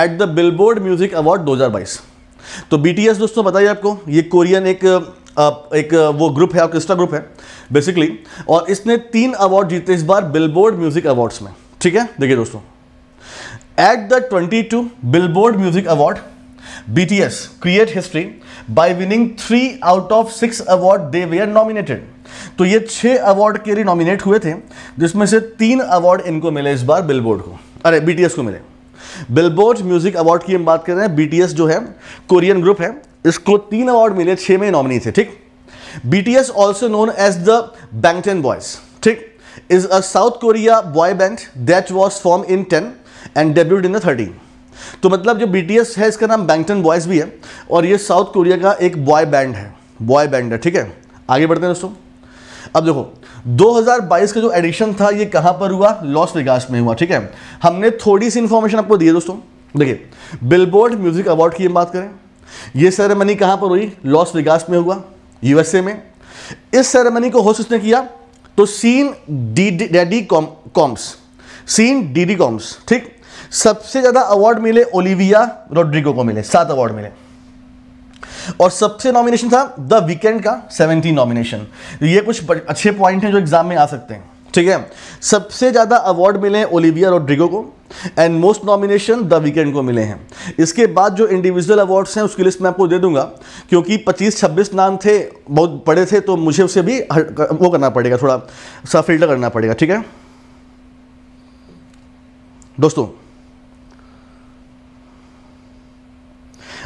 at the billboard music award 2022 तो बीटीएस दोस्तों बताइए आपको ये कोरियन एक एक वो ग्रुप है ऑर्केस्ट्रा ग्रुप है बेसिकली और इसने तीन अवार्ड जीते इस बार बिलबोर्ड म्यूजिक अवार्ड्स में ठीक है देखिए दोस्तों at the twenty two billboard music award B T S create history by winning three out of six award they were आर नॉमिनेटेड तो ये छह अवार्ड के लिए नॉमिनेट हुए थे जिसमें से तीन अवार्ड इनको मिले इस बार बिलबोर्ड को अरे बीटीएस को मिले बिलबोर्ड म्यूजिक अवार्ड की हम बात कर रहे हैं बीटीएस जो है कोरियन ग्रुप है इसको तीन अवार्ड मिले छह में नॉमिनी थे ठीक BTS also known as the Bangtan boys ठीक is a south Korea boy band that was form in ten and debuted in the thirteen तो मतलब जो बी है इसका नाम बैंगटन बॉयज़ भी है और ये साउथ कोरिया का एक बॉय बैंड है बॉय बैंड है ठीक है आगे बढ़ते हैं दोस्तों अब देखो 2022 का जो एडिशन था ये कहां पर हुआ लॉस विकास में हुआ ठीक है हमने थोड़ी सी इंफॉर्मेशन आपको दी है दोस्तों देखिए बिलबोर्ड म्यूजिक अवार्ड की बात करें ये सेरेमनी कहां पर हुई लॉस विकास में हुआ यूएसए में इस सेरेमनी को होस्ट उसने किया तो Sean D Diddy Combs Sean Diddy Combs ठीक सबसे ज़्यादा अवार्ड मिले ओलिविया रोड्रिगो को मिले सात अवार्ड मिले और सबसे नॉमिनेशन था द वीकेंड का सेवनटीन नॉमिनेशन तो ये कुछ अच्छे पॉइंट हैं जो एग्जाम में आ सकते हैं ठीक है सबसे ज़्यादा अवार्ड मिले ओलिविया रोड्रिगो को and most nomination the weekend को मिले हैं इसके बाद जो इंडिविजुअल अवार्ड्स हैं उसकी लिस्ट मैं आपको दे दूंगा क्योंकि 25-26 नाम थे बहुत बड़े थे तो मुझे उसे भी वो करना पड़ेगा थोड़ा सा फिल्टर करना पड़ेगा ठीक है दोस्तों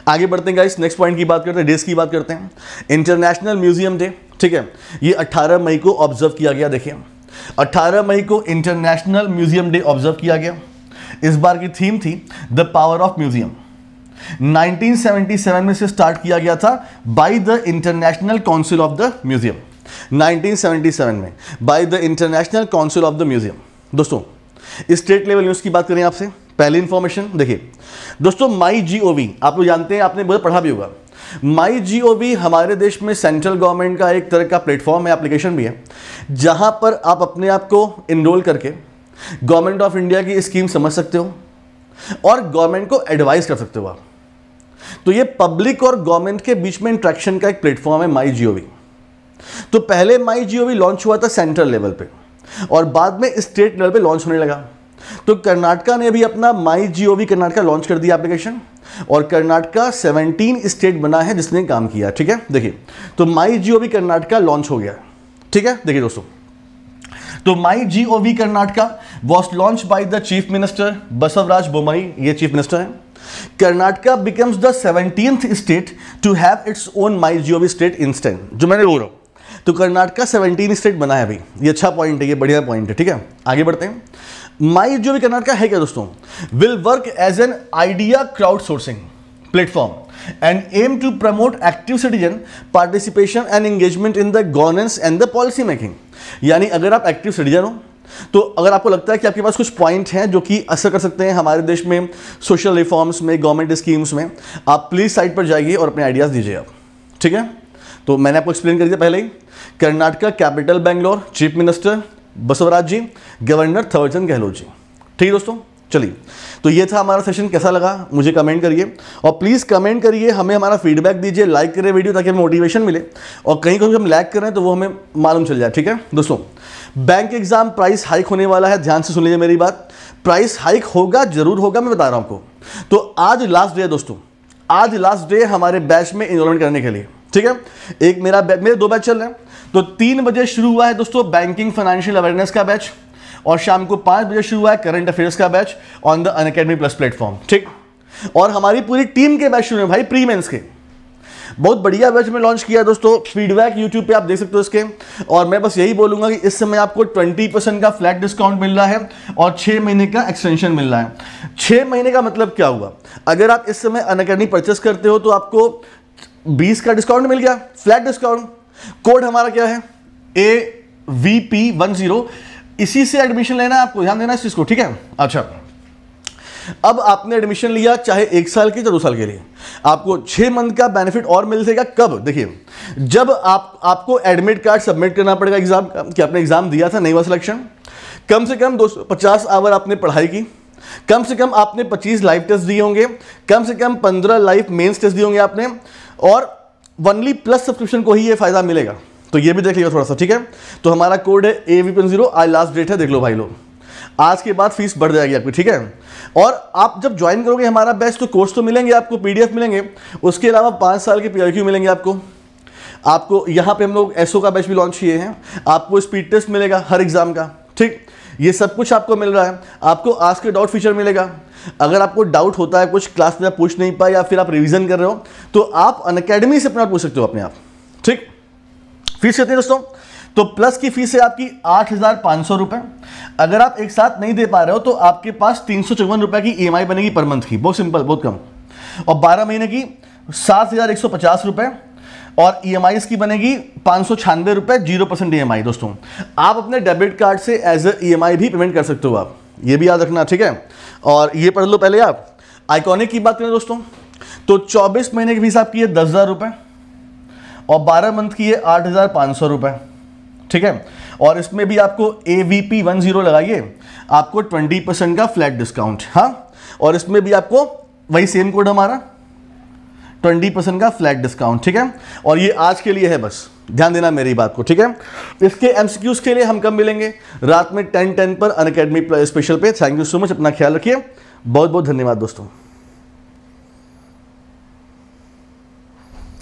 आगे बढ़ते हैं इस नेक्स्ट पॉइंट की बात करते हैं डेज की बात करते हैं इंटरनेशनल म्यूजियम डे ठीक है ये 18 मई को ऑब्जर्व किया गया देखिए 18 मई को इंटरनेशनल म्यूजियम डे ऑब्जर्व किया गया इस बार की थीम थी द पावर ऑफ म्यूजियम 1977 में से स्टार्ट किया गया था by the international council of the museum 1977 में by the international council of the museum दोस्तों स्टेट लेवल न्यूज़ की बात करें आपसे पहली इन्फॉर्मेशन देखिए दोस्तों माई जी आप लोग जानते हैं आपने बहुत पढ़ा भी होगा माई जी हमारे देश में सेंट्रल गवर्नमेंट का एक तरह का प्लेटफॉर्म है एप्लीकेशन भी है जहाँ पर आप अपने आप को इनरोल करके गवर्नमेंट ऑफ इंडिया की स्कीम समझ सकते हो और गवर्नमेंट को एडवाइस कर सकते हो आप तो ये पब्लिक और गवर्नमेंट के बीच में इंट्रैक्शन का एक प्लेटफॉर्म है माई जी तो पहले माई जी लॉन्च हुआ था सेंट्रल लेवल पे और बाद में स्टेट लेवल पे लॉन्च होने लगा तो कर्नाटका ने अभी अपना माई जी ओ कर्नाटका लॉन्च कर दिया एप्लीकेशन और कर्नाटका 17 स्टेट बना है जिसने काम किया ठीक है देखिए तो my G O Karnataka launch हो गया ठीक है देखिए दोस्तों तो my G O Karnataka was launch by the chief minister Basavaraj Bommai ये चीफ मिनिस्टर है Karnataka becomes the seventeen state to have its own my G O state instant जो मैंने बोल रहा हूँ तो कर्नाटका 17 स्टेट बना है अभी ये अच्छा पॉइंट है ये बढ़िया पॉइंट है ठीक है आगे बढ़ते हैं माई जो भी कर्नाटका है क्या दोस्तों will work as an idea crowd sourcing platform and aim to promote active citizen participation and engagement in the governance and the policy making यानी अगर आप एक्टिव सिटीजन हो तो अगर आपको लगता है कि आपके पास कुछ पॉइंट हैं जो कि असर कर सकते हैं हमारे देश में सोशल रिफॉर्म्स में गवर्नमेंट स्कीम्स में आप प्लीज़ साइट पर जाइए और अपने आइडियाज़ दीजिए आप ठीक है तो मैंने आपको एक्सप्लेन कर दिया पहले ही Karnataka capital Bangalore chief minister Basavaraj ji governor Thawarchand Gehlot ji ठीक है दोस्तों चलिए तो ये था हमारा सेशन कैसा लगा मुझे कमेंट करिए और प्लीज़ कमेंट करिए हमें हमारा फीडबैक दीजिए लाइक करें वीडियो ताकि हमें मोटिवेशन मिले और कहीं कहीं हम लैक करें तो वो हमें मालूम चल जाए ठीक है दोस्तों बैंक एग्जाम प्राइस हाइक होने वाला है ध्यान से सुन लीजिए मेरी बात प्राइस हाइक होगा जरूर होगा मैं बता रहा हूँ आपको तो आज लास्ट डे है दोस्तों आज लास्ट डे हमारे बैच में इनरोलमेंट करने के लिए ठीक है एक मेरा मेरे दो बैच चल रहे हैं तो तीन बजे शुरू हुआ है दोस्तों बैंकिंग फाइनेंशियल अवेयरनेस का बैच और शाम को पाँच बजे शुरू हुआ है करंट अफेयर्स का batch on the Unacademy plus platform ठीक और हमारी पूरी टीम के बैच शुरू है भाई प्री के बहुत बढ़िया बैच में लॉन्च किया दोस्तों फीडबैक यूट्यूब पे आप देख सकते हो इसके और मैं बस यही बोलूंगा कि इस समय आपको 20 परसेंट का फ्लैट डिस्काउंट मिल रहा है और छह महीने का एक्सटेंशन मिल रहा है छह महीने का मतलब क्या हुआ अगर आप इस समय अन परचेस करते हो तो आपको 20 का डिस्काउंट मिल गया फ्लैट डिस्काउंट कोड हमारा क्या है A V P one zero इसी से एडमिशन लेना है आपको ध्यान देना इस चीज़ को ठीक है अच्छा अब आपने एडमिशन लिया चाहे एक साल के या दो साल के लिए आपको छह मंथ का बेनिफिट और मिल जाएगा कब देखिए जब आप आपको एडमिट कार्ड सबमिट करना पड़ेगा एग्जाम कि आपने एग्जाम दिया था नहीं हुआ सिलेक्शन कम से कम दो पचास आवर आपने पढ़ाई की कम से कम आपने 25 लाइव टेस्ट दिए होंगे कम से कम 15 लाइव मेंस टेस्ट दिए होंगे आपने और वनली प्लस सब्सक्रिप्शन को ही ये फायदा मिलेगा तो ये भी देख लिया थोड़ा सा ठीक है तो हमारा कोड है ए वी पॉइंट जीरो आज लास्ट डेट है देख लो भाई लोग आज के बाद फीस बढ़ जाएगी आपकी ठीक है और आप जब ज्वाइन करोगे हमारा बैच तो कोर्स तो मिलेंगे आपको पीडीएफ मिलेंगे उसके अलावा पाँच साल के पी मिलेंगे आपको आपको यहाँ पे हम लोग एसओ का बैच भी लॉन्च किए हैं आपको स्पीड टेस्ट मिलेगा हर एग्ज़ाम का ठीक ये सब कुछ आपको मिल रहा है आपको आज के डाउट फीचर मिलेगा अगर आपको डाउट होता है कुछ क्लास में आप पूछ नहीं पाए या फिर आप रिविजन कर रहे हो तो आप अन अकेडमी से अपना पूछ सकते हो अपने आप ठीक फीस हैं दोस्तों तो प्लस की फीस है आपकी आठ हज़ार पांच सौ रुपए अगर आप एक साथ नहीं दे पा रहे हो तो आपके पास तीन सौ चौवन रुपए की ई e बनेगी पर मंथ की बहुत सिंपल बहुत कम और बारह महीने की सात हज़ार एक सौ पचास रुपए और ई एम आई इसकी बनेगी पांच सौ छियानवे रुपए zero percent E M I दोस्तों आप अपने डेबिट कार्ड से as a E M I भी पेमेंट कर सकते हो आप ये भी याद रखना ठीक है और ये पढ़ लो पहले आप आइकॉनिक की बात करें दोस्तों तो 24 महीने की फीस आपकी है दस हज़ार रुपए और 12 मंथ की है आठ हज़ार पांच सौ रुपए ठीक है और इसमें भी आपको A V P one zero लगाइए आपको 20 परसेंट का फ्लैट डिस्काउंट हाँ और इसमें भी आपको वही सेम कोड हमारा ट्वेंटी परसेंट का फ्लैट डिस्काउंट ठीक है और ये आज के लिए है बस ध्यान देना मेरी बात को ठीक है इसके एमसीक्यूज के लिए हम कब मिलेंगे रात में टेन टेन पर अन स्पेशल पे थैंक यू सो मच अपना ख्याल रखिए बहुत बहुत धन्यवाद दोस्तों